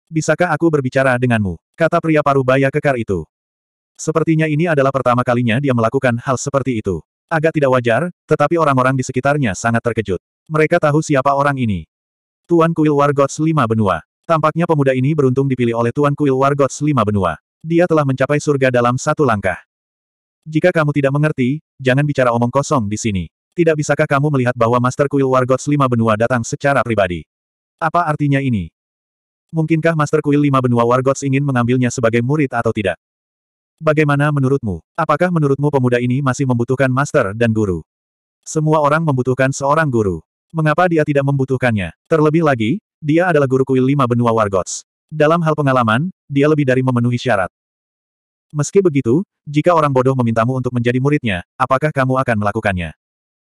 Bisakah aku berbicara denganmu? Kata pria parubaya kekar itu. Sepertinya ini adalah pertama kalinya dia melakukan hal seperti itu. Agak tidak wajar, tetapi orang-orang di sekitarnya sangat terkejut. Mereka tahu siapa orang ini. Tuan Kuil Wargots Lima Benua. Tampaknya pemuda ini beruntung dipilih oleh Tuan Kuil Wargots Lima Benua. Dia telah mencapai surga dalam satu langkah. Jika kamu tidak mengerti, jangan bicara omong kosong di sini. Tidak bisakah kamu melihat bahwa Master Kuil Wargots Lima Benua datang secara pribadi? Apa artinya ini? Mungkinkah Master Kuil Lima Benua Wargots ingin mengambilnya sebagai murid atau tidak? Bagaimana menurutmu? Apakah menurutmu pemuda ini masih membutuhkan master dan guru? Semua orang membutuhkan seorang guru mengapa dia tidak membutuhkannya? Terlebih lagi, dia adalah guru kuil lima benua Wargots. Dalam hal pengalaman, dia lebih dari memenuhi syarat. Meski begitu, jika orang bodoh memintamu untuk menjadi muridnya, apakah kamu akan melakukannya?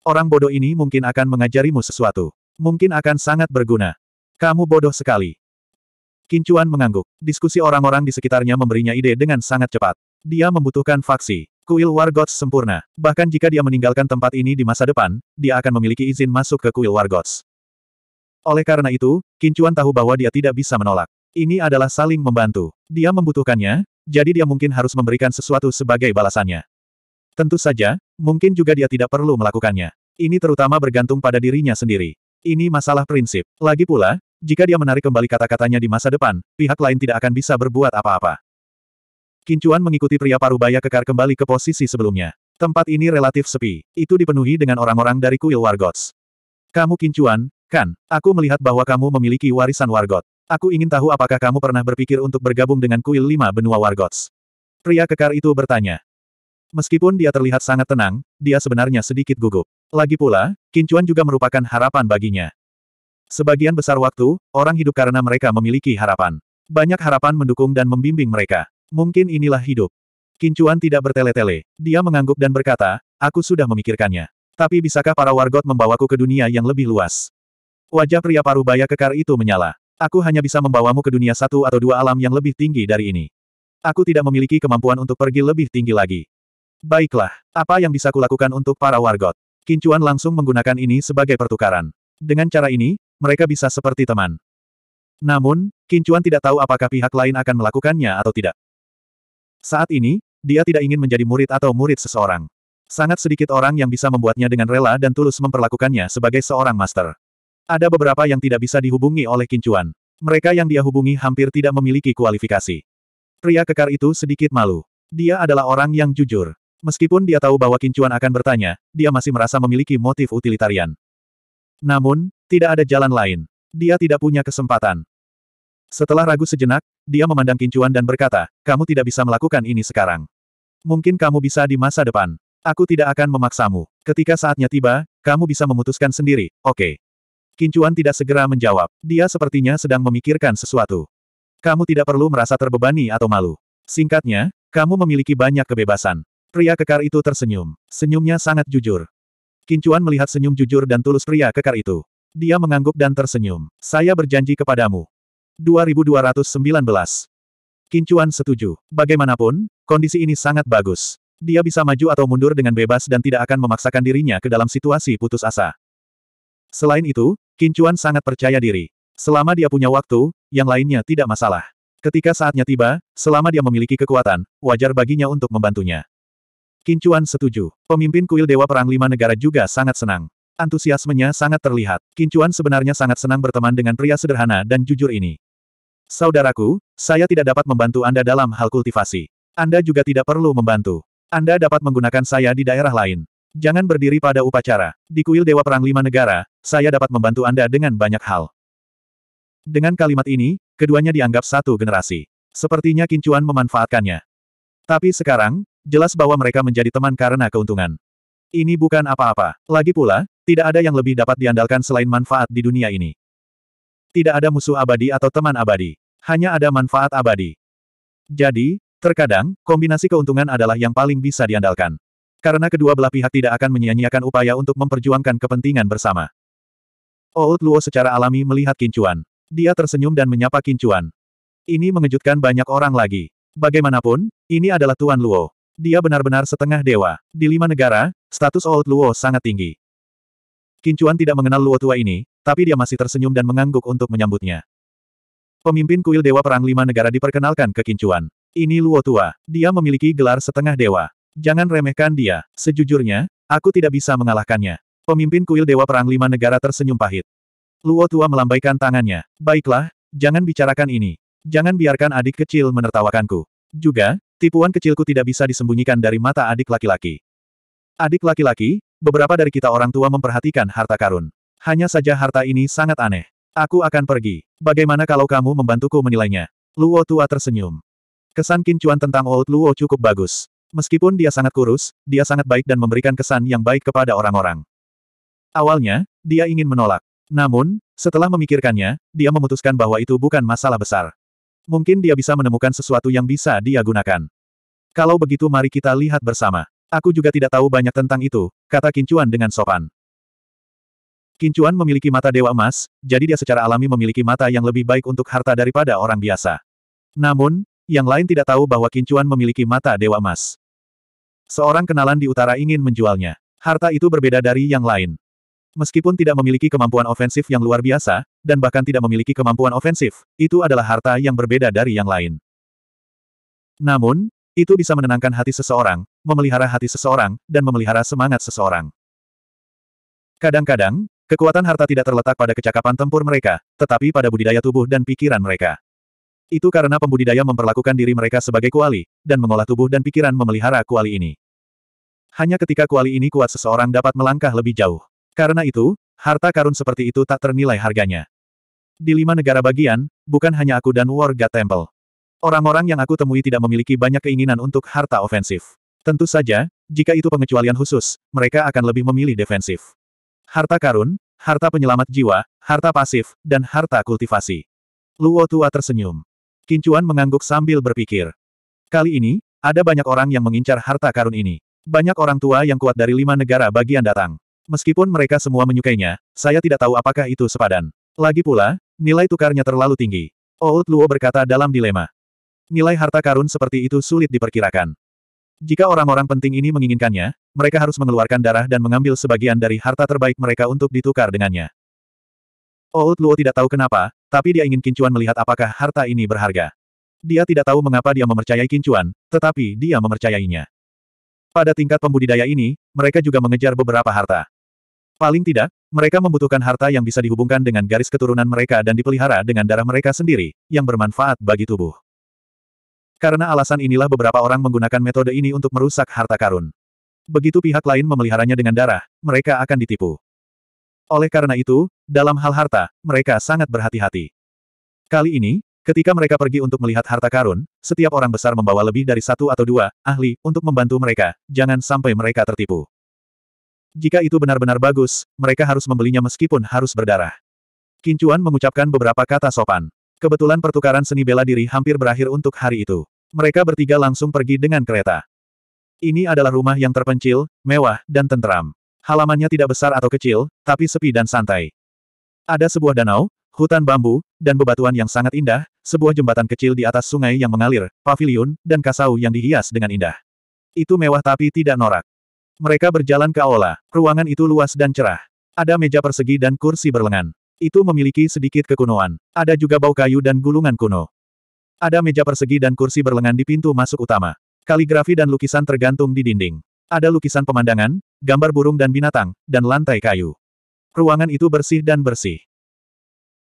Orang bodoh ini mungkin akan mengajarimu sesuatu. Mungkin akan sangat berguna. Kamu bodoh sekali. Kincuan mengangguk. Diskusi orang-orang di sekitarnya memberinya ide dengan sangat cepat. Dia membutuhkan faksi. Kuil Wargots sempurna. Bahkan jika dia meninggalkan tempat ini di masa depan, dia akan memiliki izin masuk ke kuil Wargots. Oleh karena itu, Kincuan tahu bahwa dia tidak bisa menolak. Ini adalah saling membantu. Dia membutuhkannya, jadi dia mungkin harus memberikan sesuatu sebagai balasannya. Tentu saja, mungkin juga dia tidak perlu melakukannya. Ini terutama bergantung pada dirinya sendiri. Ini masalah prinsip. Lagi pula, jika dia menarik kembali kata-katanya di masa depan, pihak lain tidak akan bisa berbuat apa-apa. Kincuan mengikuti pria parubaya kekar kembali ke posisi sebelumnya. Tempat ini relatif sepi. Itu dipenuhi dengan orang-orang dari kuil Wargots. Kamu Kincuan, kan? Aku melihat bahwa kamu memiliki warisan Wargot. Aku ingin tahu apakah kamu pernah berpikir untuk bergabung dengan kuil lima benua Wargots. Pria kekar itu bertanya. Meskipun dia terlihat sangat tenang, dia sebenarnya sedikit gugup. Lagi pula, Kincuan juga merupakan harapan baginya. Sebagian besar waktu, orang hidup karena mereka memiliki harapan. Banyak harapan mendukung dan membimbing mereka. Mungkin inilah hidup. Kincuan tidak bertele-tele. Dia mengangguk dan berkata, aku sudah memikirkannya. Tapi bisakah para wargot membawaku ke dunia yang lebih luas? Wajah pria parubaya kekar itu menyala. Aku hanya bisa membawamu ke dunia satu atau dua alam yang lebih tinggi dari ini. Aku tidak memiliki kemampuan untuk pergi lebih tinggi lagi. Baiklah, apa yang bisa kulakukan untuk para wargot? Kincuan langsung menggunakan ini sebagai pertukaran. Dengan cara ini, mereka bisa seperti teman. Namun, Kincuan tidak tahu apakah pihak lain akan melakukannya atau tidak. Saat ini, dia tidak ingin menjadi murid atau murid seseorang. Sangat sedikit orang yang bisa membuatnya dengan rela dan tulus memperlakukannya sebagai seorang master. Ada beberapa yang tidak bisa dihubungi oleh kincuan. Mereka yang dia hubungi hampir tidak memiliki kualifikasi. Pria kekar itu sedikit malu. Dia adalah orang yang jujur. Meskipun dia tahu bahwa kincuan akan bertanya, dia masih merasa memiliki motif utilitarian. Namun, tidak ada jalan lain. Dia tidak punya kesempatan. Setelah ragu sejenak, dia memandang Kincuan dan berkata, kamu tidak bisa melakukan ini sekarang. Mungkin kamu bisa di masa depan. Aku tidak akan memaksamu. Ketika saatnya tiba, kamu bisa memutuskan sendiri, oke. Okay. Kincuan tidak segera menjawab. Dia sepertinya sedang memikirkan sesuatu. Kamu tidak perlu merasa terbebani atau malu. Singkatnya, kamu memiliki banyak kebebasan. Pria kekar itu tersenyum. Senyumnya sangat jujur. Kincuan melihat senyum jujur dan tulus pria kekar itu. Dia mengangguk dan tersenyum. Saya berjanji kepadamu, 2219. Kincuan setuju. Bagaimanapun, kondisi ini sangat bagus. Dia bisa maju atau mundur dengan bebas dan tidak akan memaksakan dirinya ke dalam situasi putus asa. Selain itu, Kincuan sangat percaya diri. Selama dia punya waktu, yang lainnya tidak masalah. Ketika saatnya tiba, selama dia memiliki kekuatan, wajar baginya untuk membantunya. Kincuan setuju. Pemimpin kuil Dewa Perang Lima Negara juga sangat senang. Antusiasmenya sangat terlihat. Kincuan sebenarnya sangat senang berteman dengan pria sederhana dan jujur ini. Saudaraku, saya tidak dapat membantu Anda dalam hal kultivasi. Anda juga tidak perlu membantu. Anda dapat menggunakan saya di daerah lain. Jangan berdiri pada upacara. Di kuil Dewa Perang Lima Negara, saya dapat membantu Anda dengan banyak hal. Dengan kalimat ini, keduanya dianggap satu generasi. Sepertinya Kincuan memanfaatkannya. Tapi sekarang, jelas bahwa mereka menjadi teman karena keuntungan. Ini bukan apa-apa. Lagi pula, tidak ada yang lebih dapat diandalkan selain manfaat di dunia ini. Tidak ada musuh abadi atau teman abadi. Hanya ada manfaat abadi. Jadi, terkadang, kombinasi keuntungan adalah yang paling bisa diandalkan. Karena kedua belah pihak tidak akan menyia-nyiakan upaya untuk memperjuangkan kepentingan bersama. Old Luo secara alami melihat Kincuan. Dia tersenyum dan menyapa Kincuan. Ini mengejutkan banyak orang lagi. Bagaimanapun, ini adalah Tuan Luo. Dia benar-benar setengah dewa. Di lima negara, status Old Luo sangat tinggi. Kincuan tidak mengenal Luo tua ini, tapi dia masih tersenyum dan mengangguk untuk menyambutnya. Pemimpin kuil Dewa Perang Lima Negara diperkenalkan ke Kincuan. Ini Luo tua. Dia memiliki gelar setengah dewa. Jangan remehkan dia. Sejujurnya, aku tidak bisa mengalahkannya. Pemimpin kuil Dewa Perang Lima Negara tersenyum pahit. Luo Tua melambaikan tangannya. Baiklah, jangan bicarakan ini. Jangan biarkan adik kecil menertawakanku. Juga, Tipuan kecilku tidak bisa disembunyikan dari mata adik laki-laki. Adik laki-laki, beberapa dari kita orang tua memperhatikan harta karun. Hanya saja harta ini sangat aneh. Aku akan pergi. Bagaimana kalau kamu membantuku menilainya? Luo tua tersenyum. Kesan kincuan tentang Old Luo cukup bagus. Meskipun dia sangat kurus, dia sangat baik dan memberikan kesan yang baik kepada orang-orang. Awalnya, dia ingin menolak. Namun, setelah memikirkannya, dia memutuskan bahwa itu bukan masalah besar. Mungkin dia bisa menemukan sesuatu yang bisa dia gunakan. Kalau begitu mari kita lihat bersama. Aku juga tidak tahu banyak tentang itu, kata Kincuan dengan sopan. Kincuan memiliki mata dewa emas, jadi dia secara alami memiliki mata yang lebih baik untuk harta daripada orang biasa. Namun, yang lain tidak tahu bahwa Kincuan memiliki mata dewa emas. Seorang kenalan di utara ingin menjualnya. Harta itu berbeda dari yang lain. Meskipun tidak memiliki kemampuan ofensif yang luar biasa, dan bahkan tidak memiliki kemampuan ofensif, itu adalah harta yang berbeda dari yang lain. Namun, itu bisa menenangkan hati seseorang, memelihara hati seseorang, dan memelihara semangat seseorang. Kadang-kadang, kekuatan harta tidak terletak pada kecakapan tempur mereka, tetapi pada budidaya tubuh dan pikiran mereka. Itu karena pembudidaya memperlakukan diri mereka sebagai kuali, dan mengolah tubuh dan pikiran memelihara kuali ini. Hanya ketika kuali ini kuat seseorang dapat melangkah lebih jauh. Karena itu, harta karun seperti itu tak ternilai harganya. Di lima negara bagian, bukan hanya aku dan warga Temple. Orang-orang yang aku temui tidak memiliki banyak keinginan untuk harta ofensif. Tentu saja, jika itu pengecualian khusus, mereka akan lebih memilih defensif. Harta karun, harta penyelamat jiwa, harta pasif, dan harta kultivasi. Luo Tua tersenyum. Kincuan mengangguk sambil berpikir. Kali ini, ada banyak orang yang mengincar harta karun ini. Banyak orang tua yang kuat dari lima negara bagian datang. Meskipun mereka semua menyukainya, saya tidak tahu apakah itu sepadan. Lagi pula, nilai tukarnya terlalu tinggi. Old oh, Luo berkata dalam dilema. Nilai harta karun seperti itu sulit diperkirakan. Jika orang-orang penting ini menginginkannya, mereka harus mengeluarkan darah dan mengambil sebagian dari harta terbaik mereka untuk ditukar dengannya. Old oh, Luo tidak tahu kenapa, tapi dia ingin Kincuan melihat apakah harta ini berharga. Dia tidak tahu mengapa dia mempercayai Kincuan, tetapi dia mempercayainya. Pada tingkat pembudidaya ini, mereka juga mengejar beberapa harta. Paling tidak, mereka membutuhkan harta yang bisa dihubungkan dengan garis keturunan mereka dan dipelihara dengan darah mereka sendiri, yang bermanfaat bagi tubuh. Karena alasan inilah beberapa orang menggunakan metode ini untuk merusak harta karun. Begitu pihak lain memeliharanya dengan darah, mereka akan ditipu. Oleh karena itu, dalam hal harta, mereka sangat berhati-hati. Kali ini, Ketika mereka pergi untuk melihat harta karun, setiap orang besar membawa lebih dari satu atau dua ahli untuk membantu mereka, jangan sampai mereka tertipu. Jika itu benar-benar bagus, mereka harus membelinya meskipun harus berdarah. Kincuan mengucapkan beberapa kata sopan. Kebetulan pertukaran seni bela diri hampir berakhir untuk hari itu. Mereka bertiga langsung pergi dengan kereta. Ini adalah rumah yang terpencil, mewah, dan tentram. Halamannya tidak besar atau kecil, tapi sepi dan santai. Ada sebuah danau, hutan bambu, dan bebatuan yang sangat indah, sebuah jembatan kecil di atas sungai yang mengalir, pavilion dan kasau yang dihias dengan indah. Itu mewah tapi tidak norak. Mereka berjalan ke aula, ruangan itu luas dan cerah. Ada meja persegi dan kursi berlengan. Itu memiliki sedikit kekunoan. Ada juga bau kayu dan gulungan kuno. Ada meja persegi dan kursi berlengan di pintu masuk utama. Kaligrafi dan lukisan tergantung di dinding. Ada lukisan pemandangan, gambar burung dan binatang, dan lantai kayu. Ruangan itu bersih dan bersih.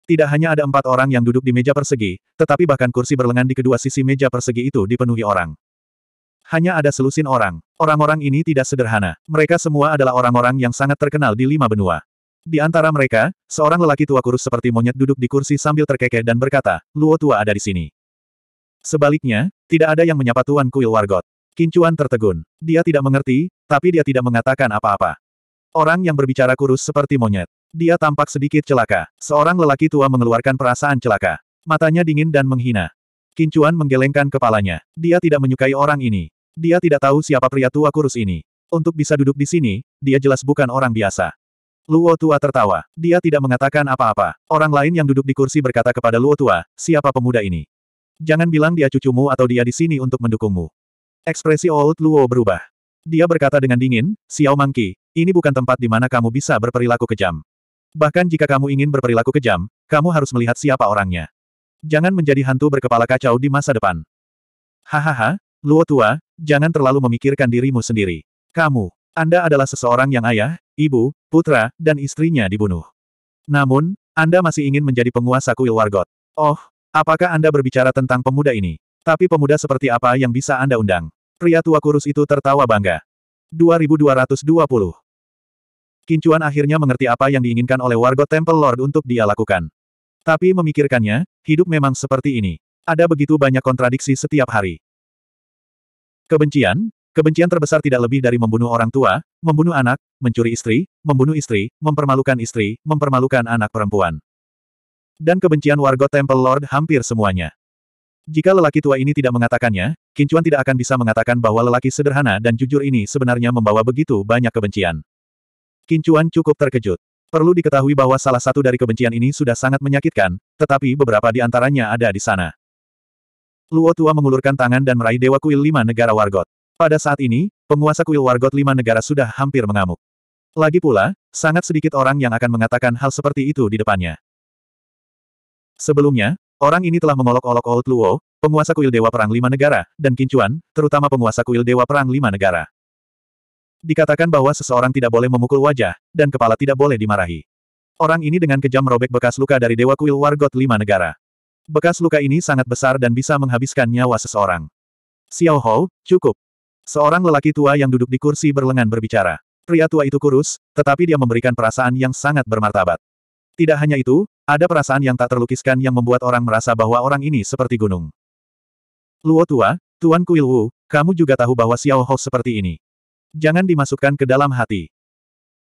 Tidak hanya ada empat orang yang duduk di meja persegi, tetapi bahkan kursi berlengan di kedua sisi meja persegi itu dipenuhi orang. Hanya ada selusin orang. Orang-orang ini tidak sederhana. Mereka semua adalah orang-orang yang sangat terkenal di lima benua. Di antara mereka, seorang lelaki tua kurus seperti monyet duduk di kursi sambil terkekeh dan berkata, Luo tua ada di sini. Sebaliknya, tidak ada yang menyapa Tuan Kuil Wargot. Kincuan tertegun. Dia tidak mengerti, tapi dia tidak mengatakan apa-apa. Orang yang berbicara kurus seperti monyet. Dia tampak sedikit celaka. Seorang lelaki tua mengeluarkan perasaan celaka. Matanya dingin dan menghina. Kincuan menggelengkan kepalanya. Dia tidak menyukai orang ini. Dia tidak tahu siapa pria tua kurus ini. Untuk bisa duduk di sini, dia jelas bukan orang biasa. Luo Tua tertawa. Dia tidak mengatakan apa-apa. Orang lain yang duduk di kursi berkata kepada Luo Tua, siapa pemuda ini? Jangan bilang dia cucumu atau dia di sini untuk mendukungmu. Ekspresi Old Luo berubah. Dia berkata dengan dingin, Xiao Mangki, ini bukan tempat di mana kamu bisa berperilaku kejam. Bahkan jika kamu ingin berperilaku kejam, kamu harus melihat siapa orangnya. Jangan menjadi hantu berkepala kacau di masa depan. Hahaha, Luo tua, jangan terlalu memikirkan dirimu sendiri. Kamu, Anda adalah seseorang yang ayah, ibu, putra, dan istrinya dibunuh. Namun, Anda masih ingin menjadi penguasa kuil Wargot. Oh, apakah Anda berbicara tentang pemuda ini? Tapi pemuda seperti apa yang bisa Anda undang? Pria tua kurus itu tertawa bangga. 2220 Kincuan akhirnya mengerti apa yang diinginkan oleh warga Temple Lord untuk dia lakukan. Tapi memikirkannya, hidup memang seperti ini. Ada begitu banyak kontradiksi setiap hari. Kebencian, kebencian terbesar tidak lebih dari membunuh orang tua, membunuh anak, mencuri istri, membunuh istri, mempermalukan istri, mempermalukan anak perempuan. Dan kebencian warga Temple Lord hampir semuanya. Jika lelaki tua ini tidak mengatakannya, Kincuan tidak akan bisa mengatakan bahwa lelaki sederhana dan jujur ini sebenarnya membawa begitu banyak kebencian. Kincuan cukup terkejut. Perlu diketahui bahwa salah satu dari kebencian ini sudah sangat menyakitkan, tetapi beberapa di antaranya ada di sana. Luo Tua mengulurkan tangan dan meraih Dewa Kuil Lima Negara Wargot. Pada saat ini, penguasa kuil Wargot Lima Negara sudah hampir mengamuk. Lagi pula, sangat sedikit orang yang akan mengatakan hal seperti itu di depannya. Sebelumnya, orang ini telah mengolok-olok Old Luo, penguasa kuil Dewa Perang Lima Negara, dan Kincuan, terutama penguasa kuil Dewa Perang Lima Negara. Dikatakan bahwa seseorang tidak boleh memukul wajah, dan kepala tidak boleh dimarahi. Orang ini dengan kejam merobek bekas luka dari Dewa Kuil Wargot Lima Negara. Bekas luka ini sangat besar dan bisa menghabiskan nyawa seseorang. Xiao Hou, cukup. Seorang lelaki tua yang duduk di kursi berlengan berbicara. Pria tua itu kurus, tetapi dia memberikan perasaan yang sangat bermartabat. Tidak hanya itu, ada perasaan yang tak terlukiskan yang membuat orang merasa bahwa orang ini seperti gunung. Luo tua, Tuan Kuil Wu, kamu juga tahu bahwa Xiao Hou seperti ini. Jangan dimasukkan ke dalam hati.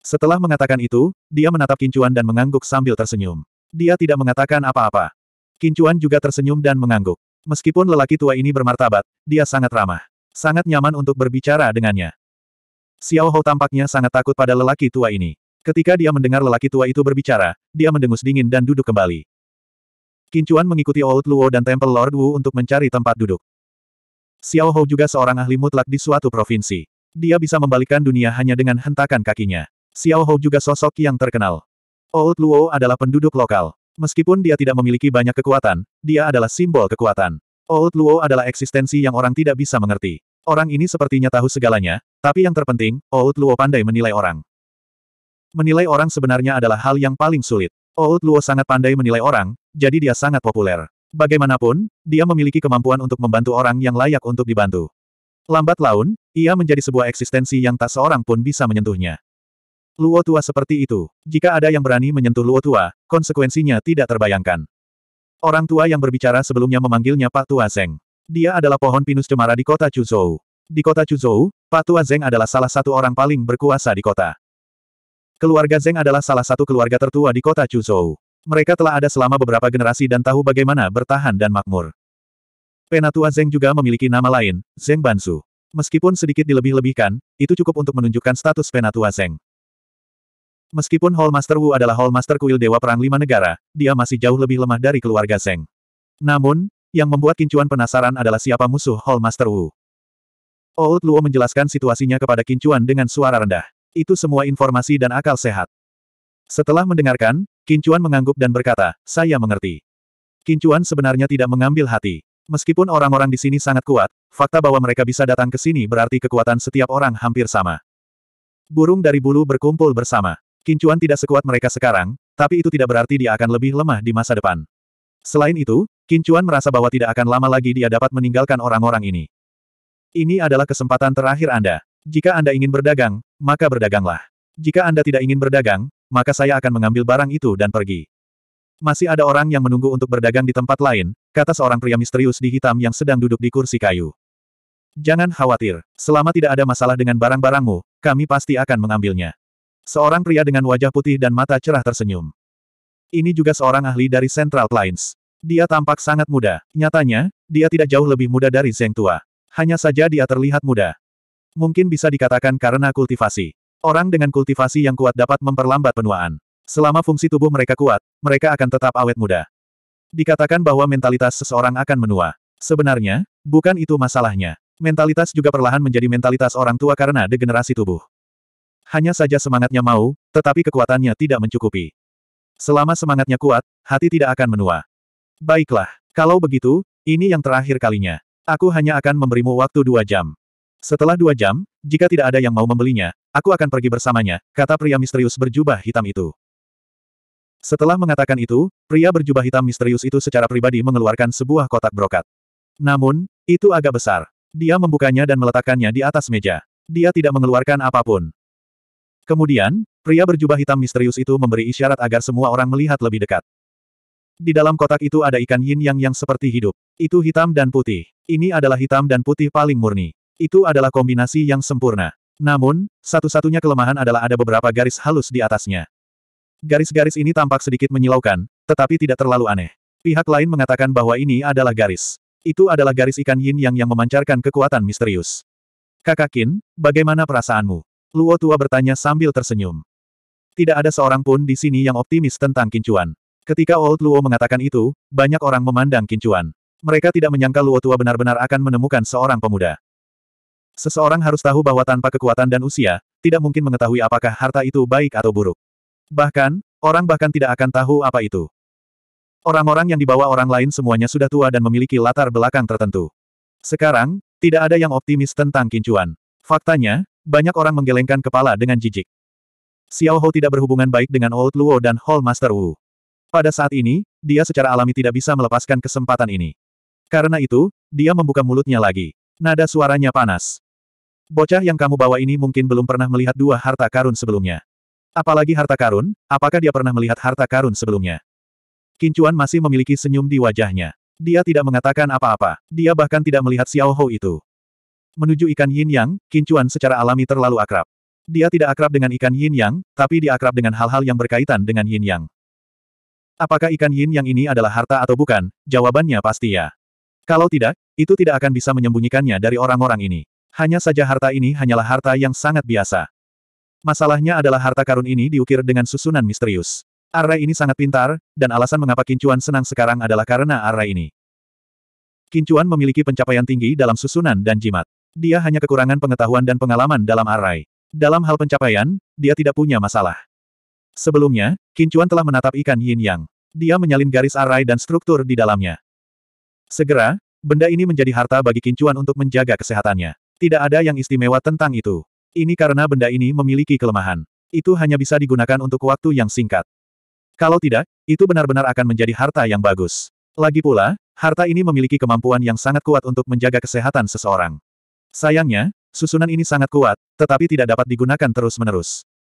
Setelah mengatakan itu, dia menatap Kincuan dan mengangguk sambil tersenyum. Dia tidak mengatakan apa-apa. Kincuan juga tersenyum dan mengangguk. Meskipun lelaki tua ini bermartabat, dia sangat ramah. Sangat nyaman untuk berbicara dengannya. Xiao Hou tampaknya sangat takut pada lelaki tua ini. Ketika dia mendengar lelaki tua itu berbicara, dia mendengus dingin dan duduk kembali. Kincuan mengikuti Old Luo dan Temple Lord Wu untuk mencari tempat duduk. Xiao Hou juga seorang ahli mutlak di suatu provinsi. Dia bisa membalikkan dunia hanya dengan hentakan kakinya. Xiao Hou juga sosok yang terkenal. Old Luo adalah penduduk lokal. Meskipun dia tidak memiliki banyak kekuatan, dia adalah simbol kekuatan. Old Luo adalah eksistensi yang orang tidak bisa mengerti. Orang ini sepertinya tahu segalanya, tapi yang terpenting, Old Luo pandai menilai orang. Menilai orang sebenarnya adalah hal yang paling sulit. Old Luo sangat pandai menilai orang, jadi dia sangat populer. Bagaimanapun, dia memiliki kemampuan untuk membantu orang yang layak untuk dibantu. Lambat laun, ia menjadi sebuah eksistensi yang tak seorang pun bisa menyentuhnya. Luo tua seperti itu, jika ada yang berani menyentuh Luo tua, konsekuensinya tidak terbayangkan. Orang tua yang berbicara sebelumnya memanggilnya Pak Tua Zeng. Dia adalah pohon pinus cemara di kota Chuzhou. Di kota Chuzhou, Pak Tua Zeng adalah salah satu orang paling berkuasa di kota. Keluarga Zeng adalah salah satu keluarga tertua di kota Chuzhou. Mereka telah ada selama beberapa generasi dan tahu bagaimana bertahan dan makmur. Penatua Zeng juga memiliki nama lain, Zeng Bansu. Meskipun sedikit dilebih-lebihkan, itu cukup untuk menunjukkan status Penatua Zeng. Meskipun Hall Master Wu adalah Hall Master Kuil Dewa Perang Lima Negara, dia masih jauh lebih lemah dari keluarga Zeng. Namun, yang membuat Kincuan penasaran adalah siapa musuh Hall Master Wu. Old Luo menjelaskan situasinya kepada Kincuan dengan suara rendah. Itu semua informasi dan akal sehat. Setelah mendengarkan, Kincuan mengangguk dan berkata, saya mengerti. Kincuan sebenarnya tidak mengambil hati. Meskipun orang-orang di sini sangat kuat, fakta bahwa mereka bisa datang ke sini berarti kekuatan setiap orang hampir sama. Burung dari bulu berkumpul bersama. Kincuan tidak sekuat mereka sekarang, tapi itu tidak berarti dia akan lebih lemah di masa depan. Selain itu, Kincuan merasa bahwa tidak akan lama lagi dia dapat meninggalkan orang-orang ini. Ini adalah kesempatan terakhir Anda. Jika Anda ingin berdagang, maka berdaganglah. Jika Anda tidak ingin berdagang, maka saya akan mengambil barang itu dan pergi. Masih ada orang yang menunggu untuk berdagang di tempat lain, kata seorang pria misterius di hitam yang sedang duduk di kursi kayu. Jangan khawatir, selama tidak ada masalah dengan barang-barangmu, kami pasti akan mengambilnya. Seorang pria dengan wajah putih dan mata cerah tersenyum. Ini juga seorang ahli dari Central Plains. Dia tampak sangat muda. Nyatanya, dia tidak jauh lebih muda dari Zeng Tua. Hanya saja dia terlihat muda. Mungkin bisa dikatakan karena kultivasi. Orang dengan kultivasi yang kuat dapat memperlambat penuaan. Selama fungsi tubuh mereka kuat, mereka akan tetap awet muda. Dikatakan bahwa mentalitas seseorang akan menua. Sebenarnya, bukan itu masalahnya. Mentalitas juga perlahan menjadi mentalitas orang tua karena degenerasi tubuh. Hanya saja semangatnya mau, tetapi kekuatannya tidak mencukupi. Selama semangatnya kuat, hati tidak akan menua. Baiklah, kalau begitu, ini yang terakhir kalinya. Aku hanya akan memberimu waktu dua jam. Setelah dua jam, jika tidak ada yang mau membelinya, aku akan pergi bersamanya, kata pria misterius berjubah hitam itu. Setelah mengatakan itu, pria berjubah hitam misterius itu secara pribadi mengeluarkan sebuah kotak brokat. Namun, itu agak besar. Dia membukanya dan meletakkannya di atas meja. Dia tidak mengeluarkan apapun. Kemudian, pria berjubah hitam misterius itu memberi isyarat agar semua orang melihat lebih dekat. Di dalam kotak itu ada ikan yin yang yang seperti hidup. Itu hitam dan putih. Ini adalah hitam dan putih paling murni. Itu adalah kombinasi yang sempurna. Namun, satu-satunya kelemahan adalah ada beberapa garis halus di atasnya. Garis-garis ini tampak sedikit menyilaukan, tetapi tidak terlalu aneh. Pihak lain mengatakan bahwa ini adalah garis. Itu adalah garis ikan yin yang yang memancarkan kekuatan misterius. Kakak Kin, bagaimana perasaanmu? Luo Tua bertanya sambil tersenyum. Tidak ada seorang pun di sini yang optimis tentang kincuan. Ketika Old Luo mengatakan itu, banyak orang memandang kincuan. Mereka tidak menyangka Luo Tua benar-benar akan menemukan seorang pemuda. Seseorang harus tahu bahwa tanpa kekuatan dan usia, tidak mungkin mengetahui apakah harta itu baik atau buruk. Bahkan, orang bahkan tidak akan tahu apa itu. Orang-orang yang dibawa orang lain semuanya sudah tua dan memiliki latar belakang tertentu. Sekarang, tidak ada yang optimis tentang kincuan. Faktanya, banyak orang menggelengkan kepala dengan jijik. Xiao Hou tidak berhubungan baik dengan Old Luo dan Hall Master Wu. Pada saat ini, dia secara alami tidak bisa melepaskan kesempatan ini. Karena itu, dia membuka mulutnya lagi. Nada suaranya panas. Bocah yang kamu bawa ini mungkin belum pernah melihat dua harta karun sebelumnya. Apalagi harta karun, apakah dia pernah melihat harta karun sebelumnya? Kincuan masih memiliki senyum di wajahnya. Dia tidak mengatakan apa-apa. Dia bahkan tidak melihat Xiao Hou itu. Menuju ikan yin yang, Kincuan secara alami terlalu akrab. Dia tidak akrab dengan ikan yin yang, tapi dia akrab dengan hal-hal yang berkaitan dengan yin yang. Apakah ikan yin yang ini adalah harta atau bukan? Jawabannya pasti ya. Kalau tidak, itu tidak akan bisa menyembunyikannya dari orang-orang ini. Hanya saja harta ini hanyalah harta yang sangat biasa. Masalahnya adalah harta karun ini diukir dengan susunan misterius. Array ini sangat pintar, dan alasan mengapa Kincuan senang sekarang adalah karena array ini. Kincuan memiliki pencapaian tinggi dalam susunan dan jimat. Dia hanya kekurangan pengetahuan dan pengalaman dalam array. Dalam hal pencapaian, dia tidak punya masalah. Sebelumnya, Kincuan telah menatap ikan yin yang. Dia menyalin garis array dan struktur di dalamnya. Segera, benda ini menjadi harta bagi Kincuan untuk menjaga kesehatannya. Tidak ada yang istimewa tentang itu. Ini karena benda ini memiliki kelemahan. Itu hanya bisa digunakan untuk waktu yang singkat. Kalau tidak, itu benar-benar akan menjadi harta yang bagus. Lagi pula, harta ini memiliki kemampuan yang sangat kuat untuk menjaga kesehatan seseorang. Sayangnya, susunan ini sangat kuat, tetapi tidak dapat digunakan terus-menerus.